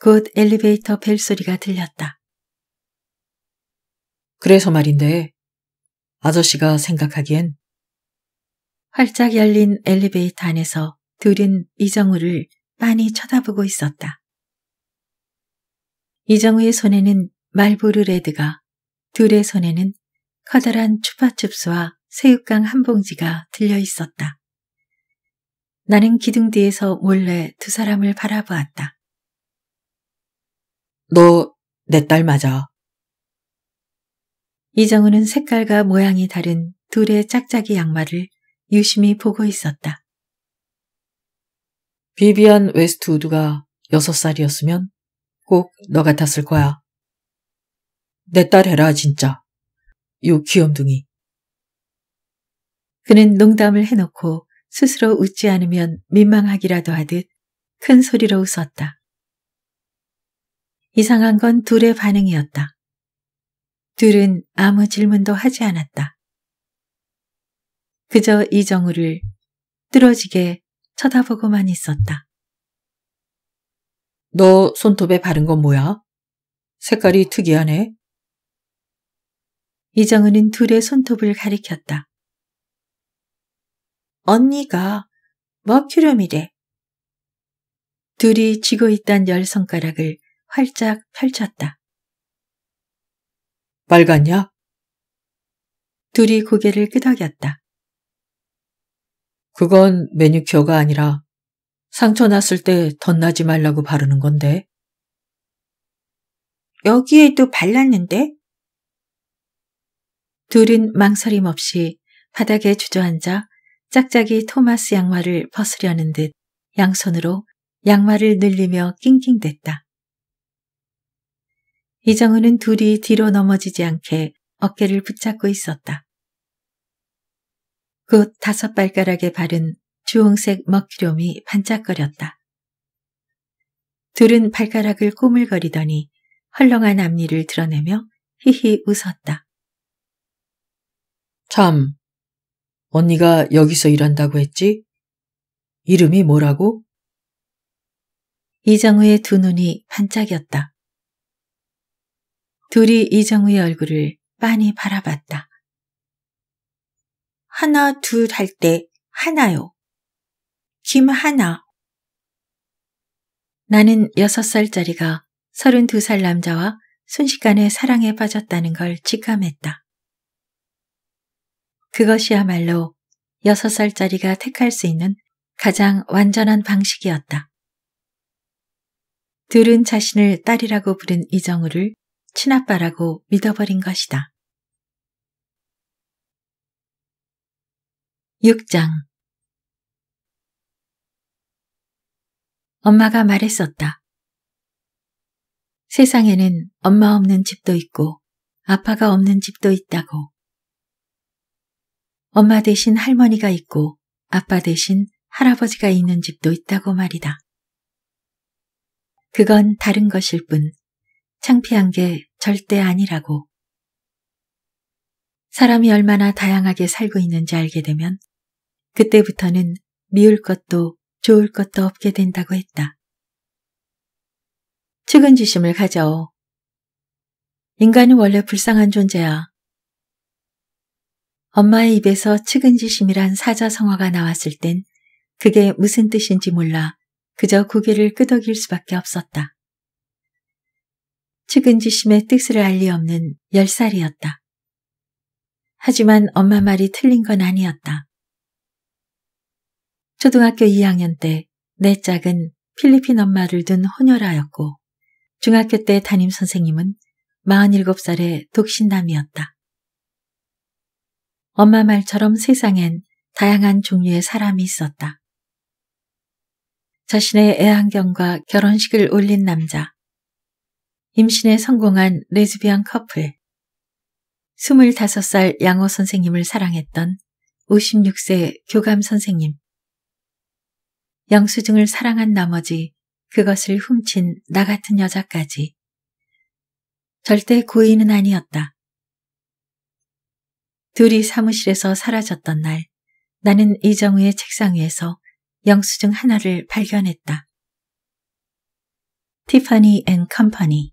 곧 엘리베이터 벨소리가 들렸다. 그래서 말인데 아저씨가 생각하기엔 활짝 열린 엘리베이터 안에서 둘은 이정우를 많이 쳐다보고 있었다. 이정우의 손에는 말보르 레드가 둘의 손에는 커다란 추파춥스와 새우깡 한 봉지가 들려 있었다. 나는 기둥 뒤에서 몰래 두 사람을 바라보았다. 너 내 딸 맞아. 이정우는 색깔과 모양이 다른 둘의 짝짝이 양말을 유심히 보고 있었다. 비비안 웨스트우드가 6살이었으면 꼭 너 같았을 거야. 내 딸 해라 진짜. 요 귀염둥이. 그는 농담을 해놓고 스스로 웃지 않으면 민망하기라도 하듯 큰 소리로 웃었다. 이상한 건 둘의 반응이었다. 둘은 아무 질문도 하지 않았다. 그저 이정우를 뚫어지게 쳐다보고만 있었다. 너 손톱에 바른 건 뭐야? 색깔이 특이하네. 이정우는 둘의 손톱을 가리켰다. 언니가 머큐륨이래. 둘이 쥐고 있던 열 손가락을 활짝 펼쳤다. 빨갛냐? 둘이 고개를 끄덕였다. 그건 매니큐어가 아니라 상처 났을 때 덧나지 말라고 바르는 건데. 여기에도 발랐는데? 둘은 망설임 없이 바닥에 주저앉아 짝짝이 토마스 양말을 벗으려는 듯 양손으로 양말을 늘리며 낑낑댔다. 이정우는 둘이 뒤로 넘어지지 않게 어깨를 붙잡고 있었다. 곧 다섯 발가락에 바른 주홍색 먹기롬이 반짝거렸다. 둘은 발가락을 꼬물거리더니 헐렁한 앞니를 드러내며 히히 웃었다. 참, 언니가 여기서 일한다고 했지? 이름이 뭐라고? 이정우의 두 눈이 반짝였다. 둘이 이정우의 얼굴을 빤히 바라봤다. 하나, 둘 할 때 하나요. 김하나. 나는 6살짜리가 32살 남자와 순식간에 사랑에 빠졌다는 걸 직감했다. 그것이야말로 6살짜리가 택할 수 있는 가장 완전한 방식이었다. 둘은 자신을 딸이라고 부른 이정우를 친아빠라고 믿어버린 것이다. 6장 엄마가 말했었다. 세상에는 엄마 없는 집도 있고 아빠가 없는 집도 있다고. 엄마 대신 할머니가 있고 아빠 대신 할아버지가 있는 집도 있다고 말이다. 그건 다른 것일 뿐 창피한 게 절대 아니라고. 사람이 얼마나 다양하게 살고 있는지 알게 되면 그때부터는 미울 것도 좋을 것도 없게 된다고 했다. 측은지심을 가져. 인간은 원래 불쌍한 존재야. 엄마의 입에서 측은지심이란 사자성어가 나왔을 땐 그게 무슨 뜻인지 몰라 그저 고개를 끄덕일 수밖에 없었다. 측은지심의 뜻을 알리 없는 열살이었다 하지만 엄마 말이 틀린 건 아니었다. 초등학교 2학년 때 내 짝은 필리핀 엄마를 둔 혼혈아였고 중학교 때 담임 선생님은 47살의 독신남이었다. 엄마 말처럼 세상엔 다양한 종류의 사람이 있었다. 자신의 애완견과 결혼식을 올린 남자, 임신에 성공한 레즈비언 커플 25살 양호 선생님을 사랑했던 56세 교감 선생님 영수증을 사랑한 나머지 그것을 훔친 나 같은 여자까지 절대 고의는 아니었다. 둘이 사무실에서 사라졌던 날 나는 이정우의 책상 위에서 영수증 하나를 발견했다. 티파니 앤 컴퍼니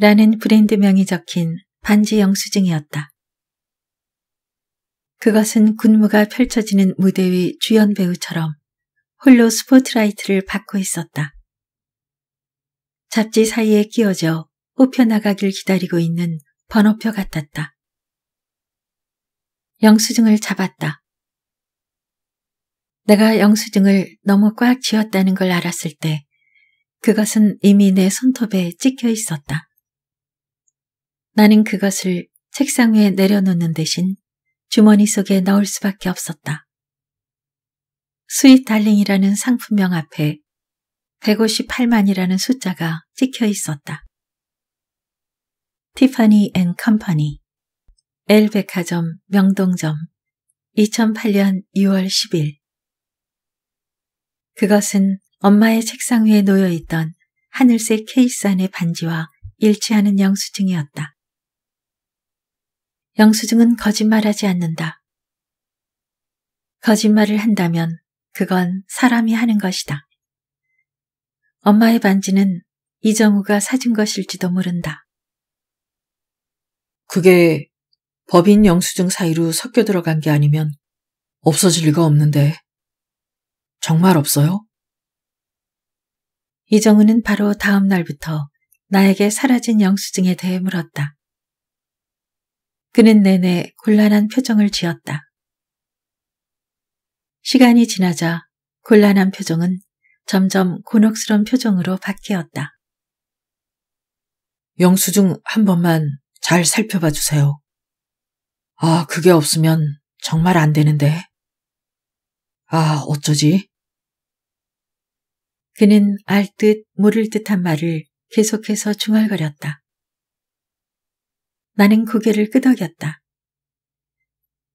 라는 브랜드명이 적힌 반지 영수증이었다. 그것은 군무가 펼쳐지는 무대 위 주연 배우처럼 홀로 스포트라이트를 받고 있었다. 잡지 사이에 끼어져 뽑혀나가길 기다리고 있는 번호표 같았다. 영수증을 잡았다. 내가 영수증을 너무 꽉 쥐었다는 걸 알았을 때 그것은 이미 내 손톱에 찍혀 있었다. 나는 그것을 책상 위에 내려놓는 대신 주머니 속에 넣을 수밖에 없었다. 스윗 달링이라는 상품명 앞에 158만이라는 숫자가 찍혀 있었다. 티파니 앤 컴퍼니 엘백화점 명동점 2008년 6월 10일 그것은 엄마의 책상 위에 놓여있던 하늘색 케이스 안의 반지와 일치하는 영수증이었다. 영수증은 거짓말하지 않는다. 거짓말을 한다면 그건 사람이 하는 것이다. 엄마의 반지는 이정우가 사준 것일지도 모른다. 그게 법인 영수증 사이로 섞여 들어간 게 아니면 없어질 리가 없는데. 정말 없어요? 이정우는 바로 다음 날부터 나에게 사라진 영수증에 대해 물었다. 그는 내내 곤란한 표정을 지었다. 시간이 지나자 곤란한 표정은 점점 곤혹스런 표정으로 바뀌었다. 영수증 한 번만 잘 살펴봐 주세요. 아, 그게 없으면 정말 안 되는데. 아, 어쩌지? 그는 알듯 모를 듯한 말을 계속해서 중얼거렸다. 나는 고개를 끄덕였다.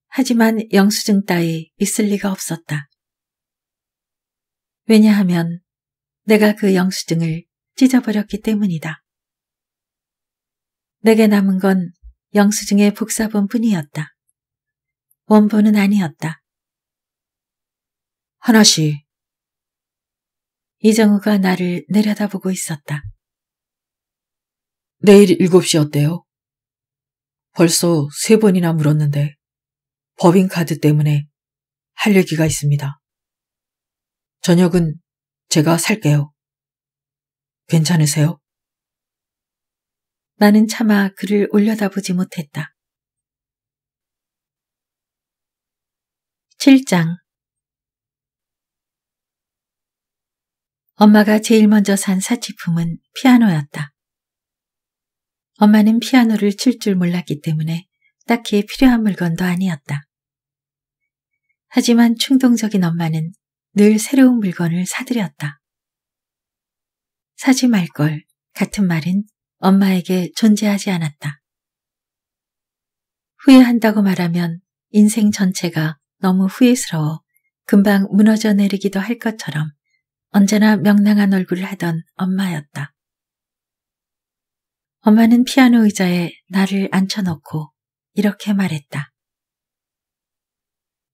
하지만 영수증 따위 있을 리가 없었다. 왜냐하면 내가 그 영수증을 찢어버렸기 때문이다. 내게 남은 건 영수증의 복사본 뿐이었다. 원본은 아니었다. 하나씨. 이정우가 나를 내려다보고 있었다. 내일 7시 어때요? 벌써 세 번이나 물었는데 법인카드 때문에 할 얘기가 있습니다. 저녁은 제가 살게요. 괜찮으세요? 나는 차마 그를 올려다보지 못했다. 7장 엄마가 제일 먼저 산 사치품은 피아노였다. 엄마는 피아노를 칠 줄 몰랐기 때문에 딱히 필요한 물건도 아니었다. 하지만 충동적인 엄마는 늘 새로운 물건을 사들였다. 사지 말걸 같은 말은 엄마에게 존재하지 않았다. 후회한다고 말하면 인생 전체가 너무 후회스러워 금방 무너져 내리기도 할 것처럼 언제나 명랑한 얼굴을 하던 엄마였다. 엄마는 피아노 의자에 나를 앉혀놓고 이렇게 말했다.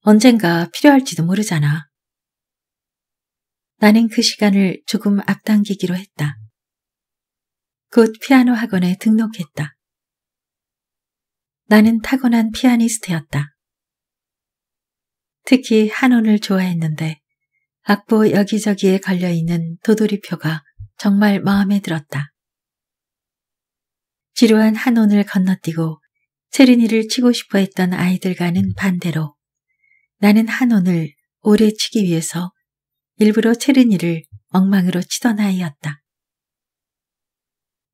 언젠가 필요할지도 모르잖아. 나는 그 시간을 조금 앞당기기로 했다. 곧 피아노 학원에 등록했다. 나는 타고난 피아니스트였다. 특히 한혼을 좋아했는데 악보 여기저기에 걸려있는 도돌이표가 정말 마음에 들었다. 지루한 한온을 건너뛰고 세린이를 치고 싶어 했던 아이들과는 반대로 나는 한온을 오래 치기 위해서 일부러 체르니를 엉망으로 치던 아이였다.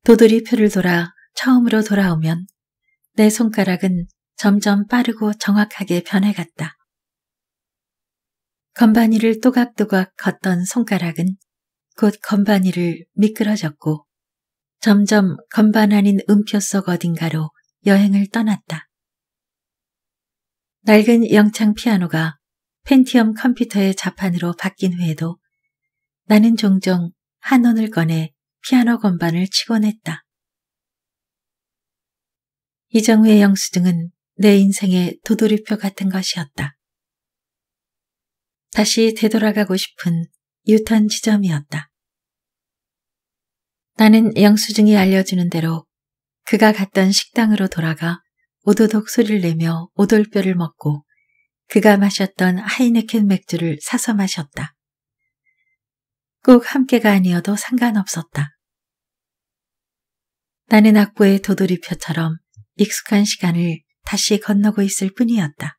도돌이 표를 돌아 처음으로 돌아오면 내 손가락은 점점 빠르고 정확하게 변해갔다. 건반이를 또각또각 걷던 손가락은 곧 건반이를 미끄러졌고 점점 건반 아닌 음표 속 어딘가로 여행을 떠났다. 낡은 영창 피아노가 펜티엄 컴퓨터의 자판으로 바뀐 후에도 나는 종종 한원을 꺼내 피아노 건반을 치곤 했다. 이정우의 영수증은 내 인생의 도돌이표 같은 것이었다. 다시 되돌아가고 싶은 유턴 지점이었다. 나는 영수증이 알려주는 대로 그가 갔던 식당으로 돌아가 오도독 소리를 내며 오돌뼈를 먹고 그가 마셨던 하이네켄 맥주를 사서 마셨다. 꼭 함께가 아니어도 상관없었다. 나는 악보의 도돌이표처럼 익숙한 시간을 다시 건너고 있을 뿐이었다.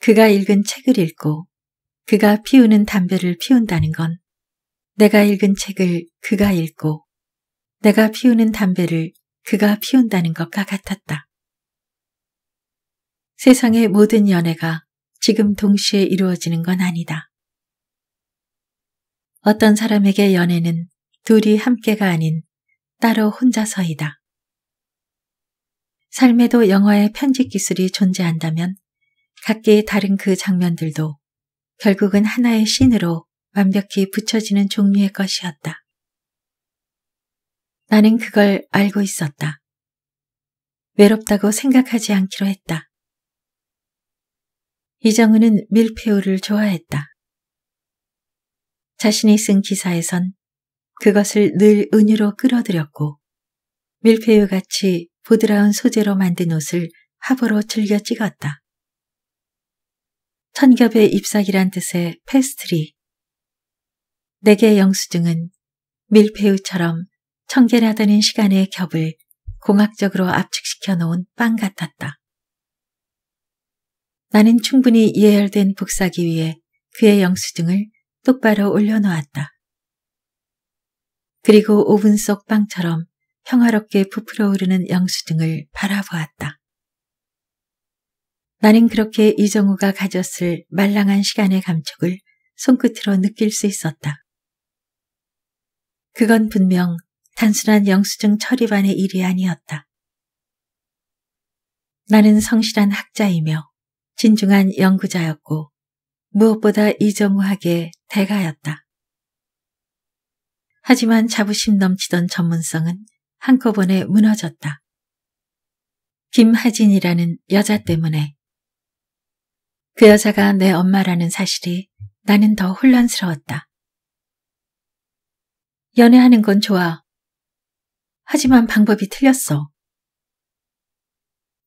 그가 읽은 책을 읽고 그가 피우는 담배를 피운다는 건 내가 읽은 책을 그가 읽고 내가 피우는 담배를 그가 피운다는 것과 같았다. 세상의 모든 연애가 지금 동시에 이루어지는 건 아니다. 어떤 사람에게 연애는 둘이 함께가 아닌 따로 혼자서이다. 삶에도 영화의 편집 기술이 존재한다면 각기 다른 그 장면들도 결국은 하나의 씬으로 완벽히 붙여지는 종류의 것이었다. 나는 그걸 알고 있었다. 외롭다고 생각하지 않기로 했다. 이정은은 밀푀우를 좋아했다. 자신이 쓴 기사에선 그것을 늘 은유로 끌어들였고 밀푀유같이 부드러운 소재로 만든 옷을 화보로 즐겨 찍었다. 천겹의 잎사귀란 뜻의 페스트리 내게 영수증은 밀폐우처럼 청결하다는 시간의 겹을 공학적으로 압축시켜 놓은 빵 같았다. 나는 충분히 예열된 복사기 위에 그의 영수증을 똑바로 올려놓았다. 그리고 오븐 속 빵처럼 평화롭게 부풀어 오르는 영수증을 바라보았다. 나는 그렇게 이정우가 가졌을 말랑한 시간의 감촉을 손끝으로 느낄 수 있었다. 그건 분명 단순한 영수증 처리반의 일이 아니었다. 나는 성실한 학자이며 진중한 연구자였고 무엇보다 이정우학의 대가였다. 하지만 자부심 넘치던 전문성은 한꺼번에 무너졌다. 김하진이라는 여자 때문에 그 여자가 내 엄마라는 사실이 나는 더 혼란스러웠다. 연애하는 건 좋아. 하지만 방법이 틀렸어.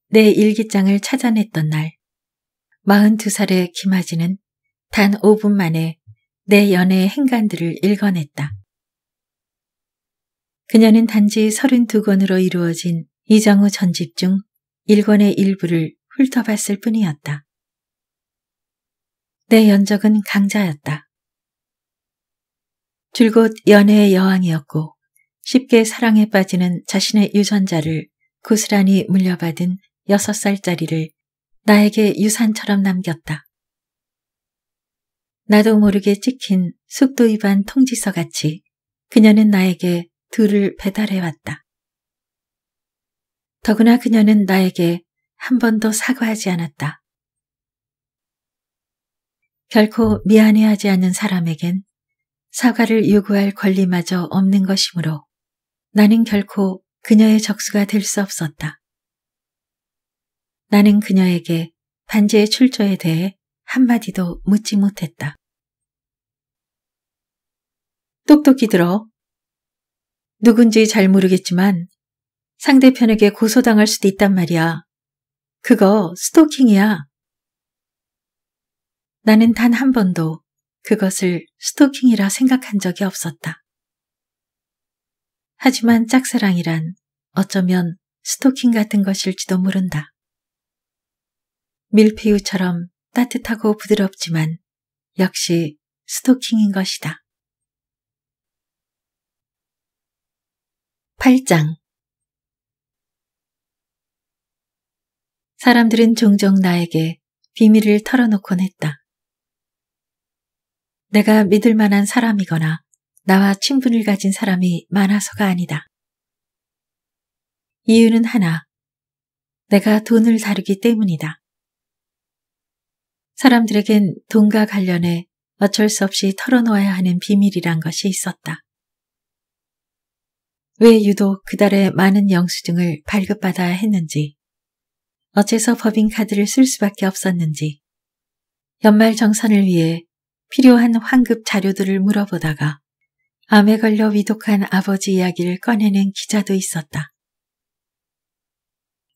내 일기장을 찾아냈던 날, 42살의 김아진은 단 5분 만에 내 연애의 행간들을 읽어냈다. 그녀는 단지 32권으로 이루어진 이정우 전집 중 1권의 일부를 훑어봤을 뿐이었다. 내 연적은 강자였다. 줄곧 연애의 여왕이었고 쉽게 사랑에 빠지는 자신의 유전자를 고스란히 물려받은 6살짜리를 나에게 유산처럼 남겼다. 나도 모르게 찍힌 숙도 위반 통지서 같이 그녀는 나에게 둘을 배달해왔다. 더구나 그녀는 나에게 한 번도 사과하지 않았다. 결코 미안해하지 않는 사람에겐 사과를 요구할 권리마저 없는 것이므로 나는 결코 그녀의 적수가 될 수 없었다. 나는 그녀에게 반지의 출처에 대해 한마디도 묻지 못했다. 똑똑히 들어. 누군지 잘 모르겠지만 상대편에게 고소당할 수도 있단 말이야. 그거 스토킹이야. 나는 단 한 번도 그것을 스토킹이라 생각한 적이 없었다. 하지만 짝사랑이란 어쩌면 스토킹 같은 것일지도 모른다. 밀푀유처럼 따뜻하고 부드럽지만 역시 스토킹인 것이다. 8장 사람들은 종종 나에게 비밀을 털어놓곤 했다. 내가 믿을 만한 사람이거나 나와 친분을 가진 사람이 많아서가 아니다. 이유는 하나. 내가 돈을 다루기 때문이다. 사람들에겐 돈과 관련해 어쩔 수 없이 털어놓아야 하는 비밀이란 것이 있었다. 왜 유독 그달에 많은 영수증을 발급받아야 했는지, 어째서 법인 카드를 쓸 수밖에 없었는지, 연말 정산을 위해 필요한 환급 자료들을 물어보다가 암에 걸려 위독한 아버지 이야기를 꺼내는 기자도 있었다.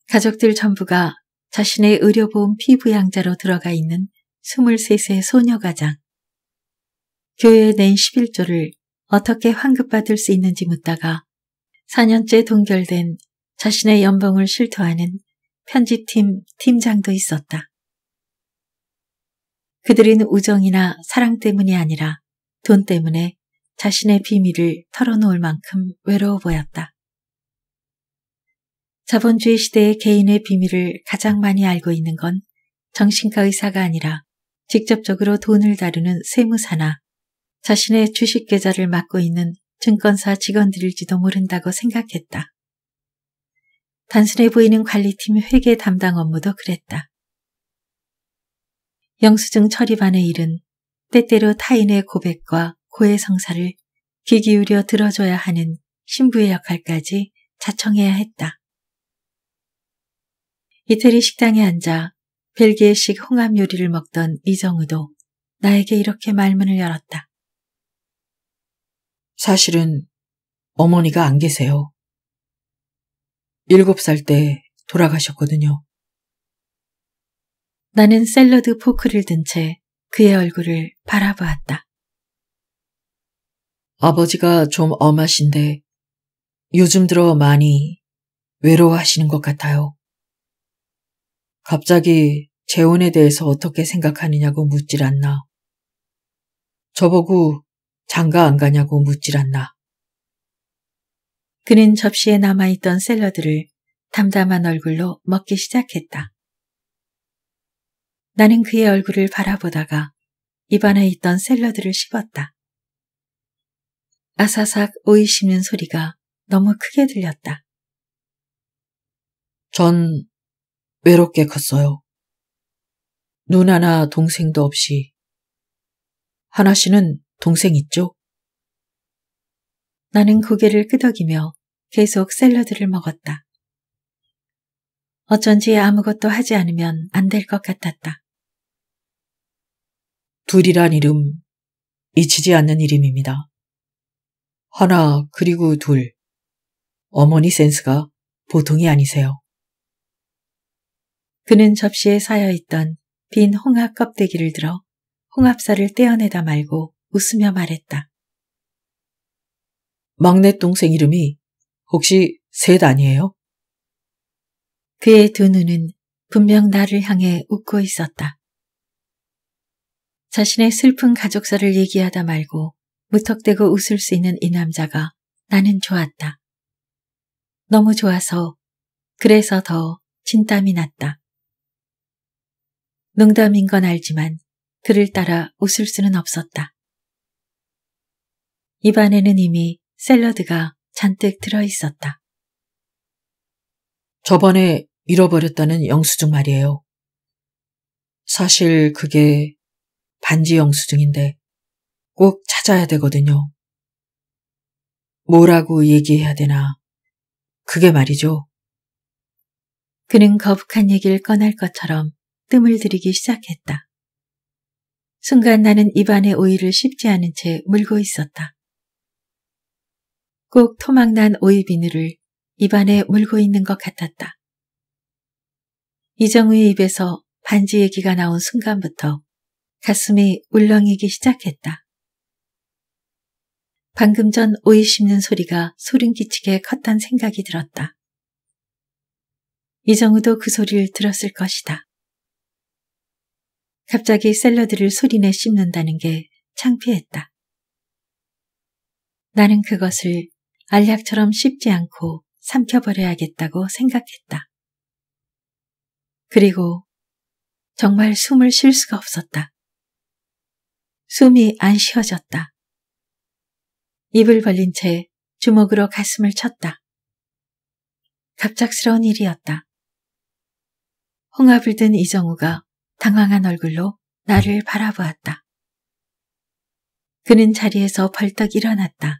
가족들 전부가 자신의 의료보험 피부양자로 들어가 있는 23세 소녀가장. 교회에 낸 11조를 어떻게 환급받을 수 있는지 묻다가 4년째 동결된 자신의 연봉을 실토하는 편집팀 팀장도 있었다. 그들은 우정이나 사랑 때문이 아니라 돈 때문에 자신의 비밀을 털어놓을 만큼 외로워 보였다. 자본주의 시대의 개인의 비밀을 가장 많이 알고 있는 건 정신과 의사가 아니라 직접적으로 돈을 다루는 세무사나 자신의 주식 계좌를 맡고 있는 증권사 직원들일지도 모른다고 생각했다. 단순해 보이는 관리팀 회계 담당 업무도 그랬다. 영수증 처리반의 일은 때때로 타인의 고백과 고해성사를 귀 기울여 들어줘야 하는 신부의 역할까지 자청해야 했다. 이태리 식당에 앉아 벨기에식 홍합 요리를 먹던 이정우도 나에게 이렇게 말문을 열었다. 사실은 어머니가 안 계세요. 일곱 살 때 돌아가셨거든요. 나는 샐러드 포크를 든 채 그의 얼굴을 바라보았다. 아버지가 좀 엄하신데 요즘 들어 많이 외로워하시는 것 같아요. 갑자기 재혼에 대해서 어떻게 생각하느냐고 묻질 않나. 저보고 장가 안 가냐고 묻질 않나. 그는 접시에 남아있던 샐러드를 담담한 얼굴로 먹기 시작했다. 나는 그의 얼굴을 바라보다가 입안에 있던 샐러드를 씹었다. 아사삭 오이 씹는 소리가 너무 크게 들렸다. 전 외롭게 컸어요. 누나나 동생도 없이. 하나 씨는 동생 있죠? 나는 고개를 끄덕이며 계속 샐러드를 먹었다. 어쩐지 아무것도 하지 않으면 안 될 것 같았다. 둘이란 이름, 잊히지 않는 이름입니다. 하나, 그리고 둘. 어머니 센스가 보통이 아니세요. 그는 접시에 쌓여 있던 빈 홍합 껍데기를 들어 홍합살을 떼어내다 말고 웃으며 말했다. 막내 동생 이름이 혹시 셋 아니에요? 그의 두 눈은 분명 나를 향해 웃고 있었다. 자신의 슬픈 가족사를 얘기하다 말고 무턱대고 웃을 수 있는 이 남자가 나는 좋았다. 너무 좋아서 그래서 더 진땀이 났다. 농담인 건 알지만 그를 따라 웃을 수는 없었다. 입안에는 이미 샐러드가 잔뜩 들어있었다. 저번에 잃어버렸다는 영수증 말이에요. 사실 그게 반지 영수증인데 꼭 찾아야 되거든요. 뭐라고 얘기해야 되나. 그게 말이죠. 그는 거북한 얘기를 꺼낼 것처럼 뜸을 들이기 시작했다. 순간 나는 입안에 오이를 씹지 않은 채 물고 있었다. 꼭 토막난 오이 비늘을 입안에 물고 있는 것 같았다. 이정우의 입에서 반지 얘기가 나온 순간부터 가슴이 울렁이기 시작했다. 방금 전 오이 씹는 소리가 소름끼치게 컸단 생각이 들었다. 이정우도 그 소리를 들었을 것이다. 갑자기 샐러드를 소리내 씹는다는 게 창피했다. 나는 그것을 알약처럼 씹지 않고 삼켜버려야겠다고 생각했다. 그리고 정말 숨을 쉴 수가 없었다. 숨이 안 쉬어졌다. 입을 벌린 채 주먹으로 가슴을 쳤다. 갑작스러운 일이었다. 홍합을 든 이정우가 당황한 얼굴로 나를 바라보았다. 그는 자리에서 벌떡 일어났다.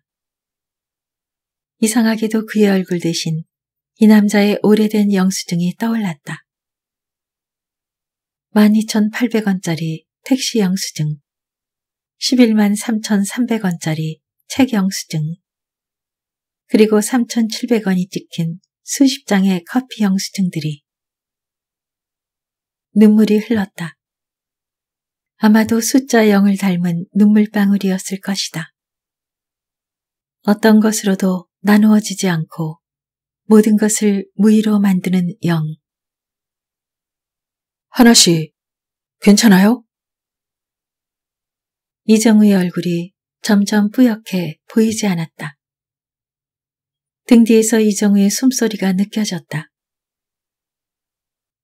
이상하게도 그의 얼굴 대신 이 남자의 오래된 영수증이 떠올랐다. 12,800원짜리 택시 영수증. 11만 3,300원짜리 책영수 증, 그리고 3,700원이 찍힌 수십 장의 커피 영수증들이 눈물이 흘렀다. 아마도 숫자 0을 닮은 눈물방울이었을 것이다. 어떤 것으로도 나누어지지 않고 모든 것을 무의로 만드는 영. 하나 씨, 괜찮아요? 이정우의 얼굴이 점점 뿌옇게 보이지 않았다. 등 뒤에서 이정우의 숨소리가 느껴졌다.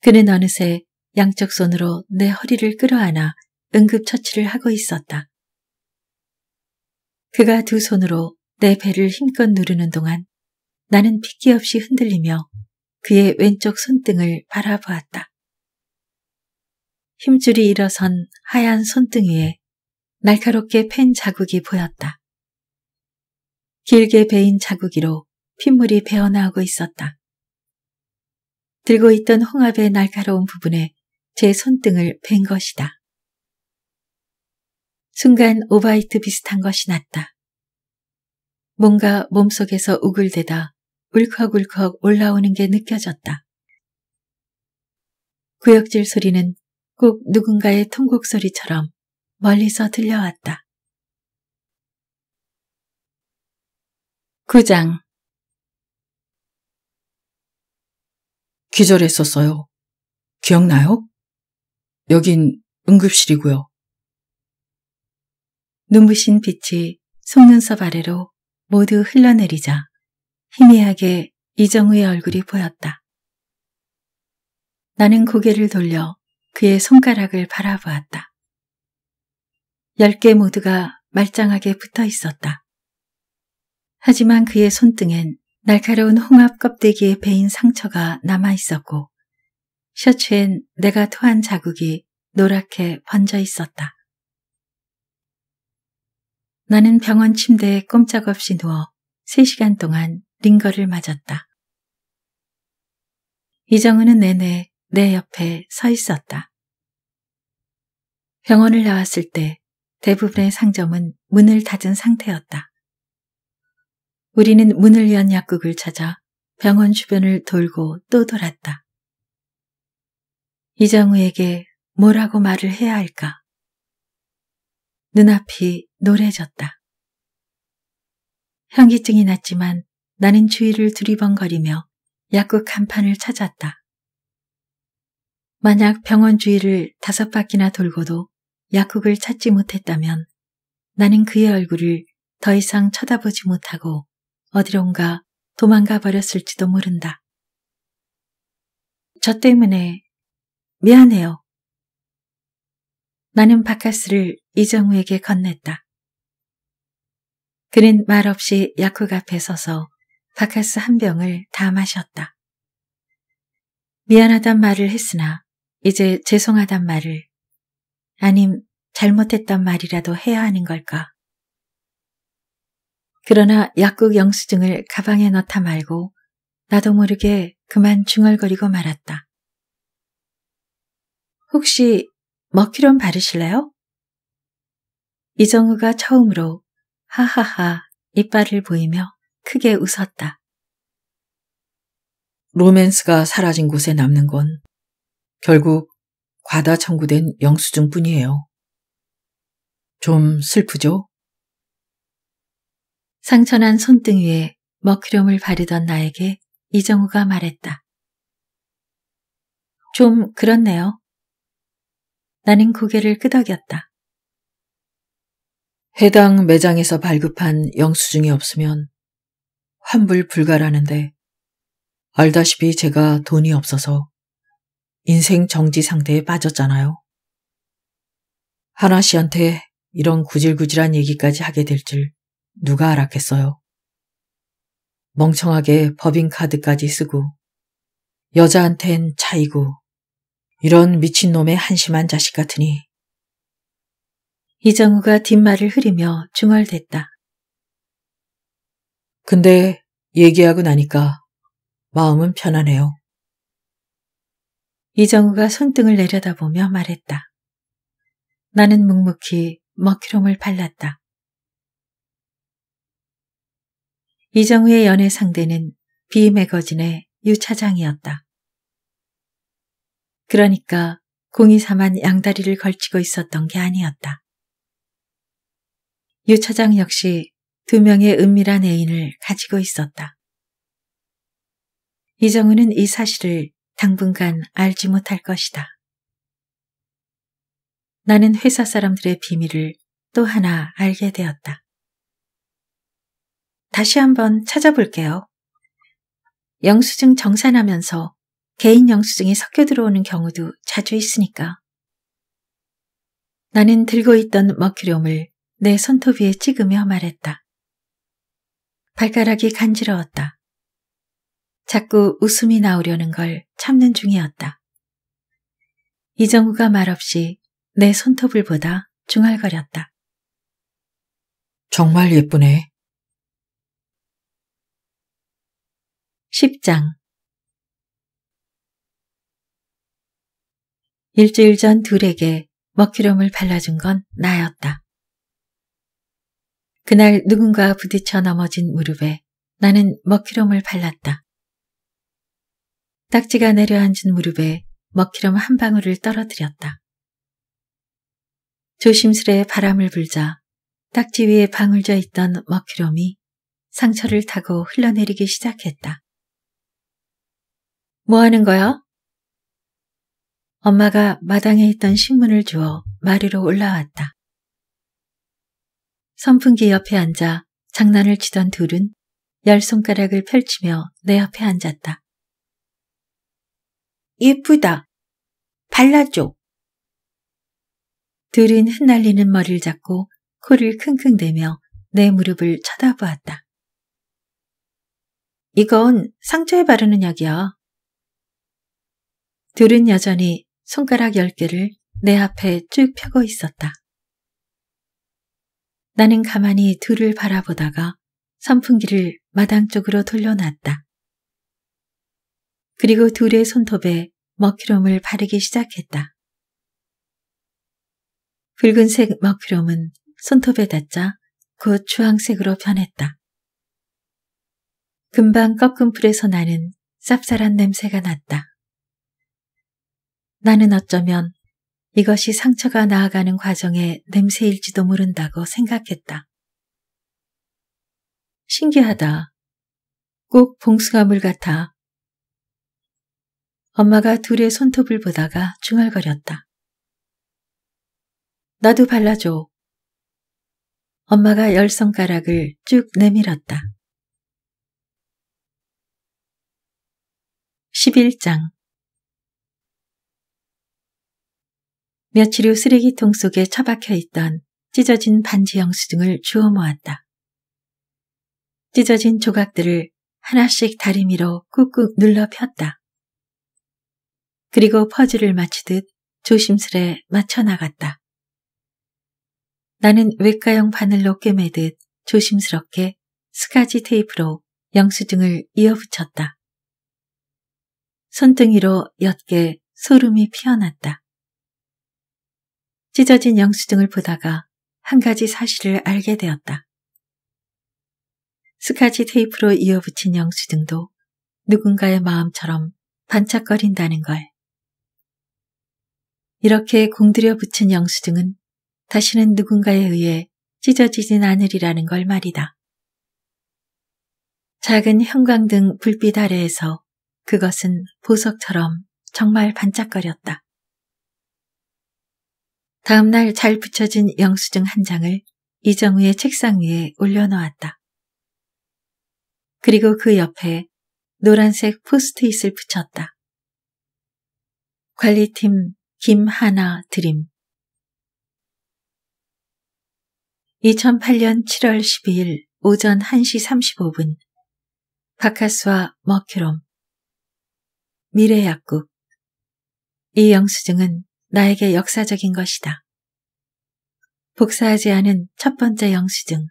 그는 어느새 양쪽 손으로 내 허리를 끌어안아 응급처치를 하고 있었다. 그가 두 손으로 내 배를 힘껏 누르는 동안 나는 핏기 없이 흔들리며 그의 왼쪽 손등을 바라보았다. 힘줄이 일어선 하얀 손등 위에 날카롭게 팬 자국이 보였다. 길게 베인 자국이로 핏물이 배어나오고 있었다. 들고 있던 홍합의 날카로운 부분에 제 손등을 벤 것이다. 순간 오바이트 비슷한 것이 났다. 뭔가 몸속에서 우글대다 울컥울컥 올라오는 게 느껴졌다. 구역질 소리는 꼭 누군가의 통곡 소리처럼 멀리서 들려왔다. 9장 기절했었어요. 기억나요? 여긴 응급실이고요. 눈부신 빛이 속눈썹 아래로 모두 흘러내리자 희미하게 이정우의 얼굴이 보였다. 나는 고개를 돌려 그의 손가락을 바라보았다. 열개 모두가 말짱하게 붙어 있었다. 하지만 그의 손등엔 날카로운 홍합 껍데기에 베인 상처가 남아 있었고 셔츠엔 내가 토한 자국이 노랗게 번져 있었다. 나는 병원 침대에 꼼짝없이 누워 3시간 동안 링거를 맞았다. 이정은은 내내 내 옆에 서 있었다. 병원을 나왔을 때 대부분의 상점은 문을 닫은 상태였다. 우리는 문을 연 약국을 찾아 병원 주변을 돌고 또 돌았다. 이정우에게 뭐라고 말을 해야 할까? 눈앞이 노래졌다. 현기증이 났지만 나는 주위를 두리번거리며 약국 간판을 찾았다. 만약 병원 주위를 다섯 바퀴나 돌고도 약국을 찾지 못했다면 나는 그의 얼굴을 더 이상 쳐다보지 못하고 어디론가 도망가 버렸을지도 모른다. 저 때문에 미안해요. 나는 바카스를 이정우에게 건넸다. 그는 말없이 약국 앞에 서서 바카스 한 병을 다 마셨다. 미안하단 말을 했으나 이제 죄송하단 말을 아님 잘못했단 말이라도 해야 하는 걸까? 그러나 약국 영수증을 가방에 넣다 말고 나도 모르게 그만 중얼거리고 말았다. 혹시 머큐론 바르실래요? 이정우가 처음으로 하하하 이빨을 보이며 크게 웃었다. 로맨스가 사라진 곳에 남는 건 결국 과다 청구된 영수증 뿐이에요. 좀 슬프죠? 상처난 손등 위에 머크렴을 바르던 나에게 이정우가 말했다. 좀 그렇네요. 나는 고개를 끄덕였다. 해당 매장에서 발급한 영수증이 없으면 환불 불가라는데 알다시피 제가 돈이 없어서 인생 정지 상태에 빠졌잖아요. 하나 씨한테 이런 구질구질한 얘기까지 하게 될 줄 누가 알았겠어요. 멍청하게 법인카드까지 쓰고 여자한텐 차이고 이런 미친놈의 한심한 자식 같으니 이정우가 뒷말을 흐리며 중얼댔다. 근데 얘기하고 나니까 마음은 편안해요. 이정우가 손등을 내려다보며 말했다. 나는 묵묵히 머큐롬을 발랐다. 이정우의 연애 상대는 비 매거진의 유 차장이었다. 그러니까 공이사만 양다리를 걸치고 있었던 게 아니었다. 유 차장 역시 두 명의 은밀한 애인을 가지고 있었다. 이정우는 이 사실을 당분간 알지 못할 것이다. 나는 회사 사람들의 비밀을 또 하나 알게 되었다. 다시 한번 찾아볼게요. 영수증 정산하면서 개인 영수증이 섞여 들어오는 경우도 자주 있으니까. 나는 들고 있던 머큐륨을 내 손톱 위에 찍으며 말했다. 발가락이 간지러웠다. 자꾸 웃음이 나오려는 걸 참는 중이었다. 이정우가 말없이 내 손톱을 보다 중얼거렸다. 정말 예쁘네. 10장 일주일 전 둘에게 먹기름을 발라준 건 나였다. 그날 누군가 부딪혀 넘어진 무릎에 나는 먹기름을 발랐다. 딱지가 내려앉은 무릎에 먹기름한 방울을 떨어뜨렸다. 조심스레 바람을 불자 딱지 위에 방울져 있던 먹기름이 상처를 타고 흘러내리기 시작했다. 뭐 하는 거야? 엄마가 마당에 있던 신문을 주어 마루로 올라왔다. 선풍기 옆에 앉아 장난을 치던 둘은 열 손가락을 펼치며 내 옆에 앉았다. 예쁘다. 발라줘. 둘은 흩날리는 머리를 잡고 코를 킁킁대며 내 무릎을 쳐다보았다. 이건 상처에 바르는 약이야. 둘은 여전히 손가락 1 0 개를 내 앞에 쭉 펴고 있었다. 나는 가만히 둘을 바라보다가 선풍기를 마당 쪽으로 돌려놨다. 그리고 둘의 손톱에 머큐럼을 바르기 시작했다. 붉은색 머큐럼은 손톱에 닿자 곧 주황색으로 변했다. 금방 꺾은 풀에서 나는 쌉쌀한 냄새가 났다. 나는 어쩌면 이것이 상처가 나아가는 과정의 냄새일지도 모른다고 생각했다. 신기하다. 꼭 봉숭아물 같아 엄마가 둘의 손톱을 보다가 중얼거렸다. 나도 발라줘. 엄마가 열 손가락을 쭉 내밀었다. 11장 며칠 후 쓰레기통 속에 처박혀 있던 찢어진 반지 영수등을 주워 모았다. 찢어진 조각들을 하나씩 다리미로 꾹꾹 눌러 폈다. 그리고 퍼즐을 맞추듯 조심스레 맞춰 나갔다. 나는 외과용 바늘로 꿰매듯 조심스럽게 스카지 테이프로 영수증을 이어붙였다. 손등이로 옅게 소름이 피어났다. 찢어진 영수증을 보다가 한 가지 사실을 알게 되었다. 스카지 테이프로 이어붙인 영수증도 누군가의 마음처럼 반짝거린다는 걸. 이렇게 공들여 붙인 영수증은 다시는 누군가에 의해 찢어지진 않으리라는 걸 말이다. 작은 형광등 불빛 아래에서 그것은 보석처럼 정말 반짝거렸다. 다음날 잘 붙여진 영수증 한 장을 이정우의 책상 위에 올려놓았다. 그리고 그 옆에 노란색 포스트잇을 붙였다. 관리팀 김하나 드림 2008년 7월 12일 오전 1시 35분 바카스와 머큐롬 미래약국 이 영수증은 나에게 역사적인 것이다. 복사하지 않은 첫 번째 영수증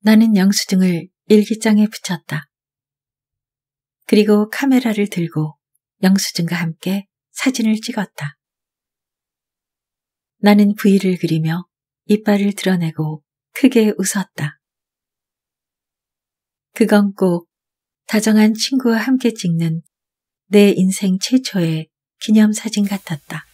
나는 영수증을 일기장에 붙였다. 그리고 카메라를 들고 영수증과 함께 사진을 찍었다. 나는 부위를 그리며 이빨을 드러내고 크게 웃었다. 그건 꼭 다정한 친구와 함께 찍는 내 인생 최초의 기념사진 같았다.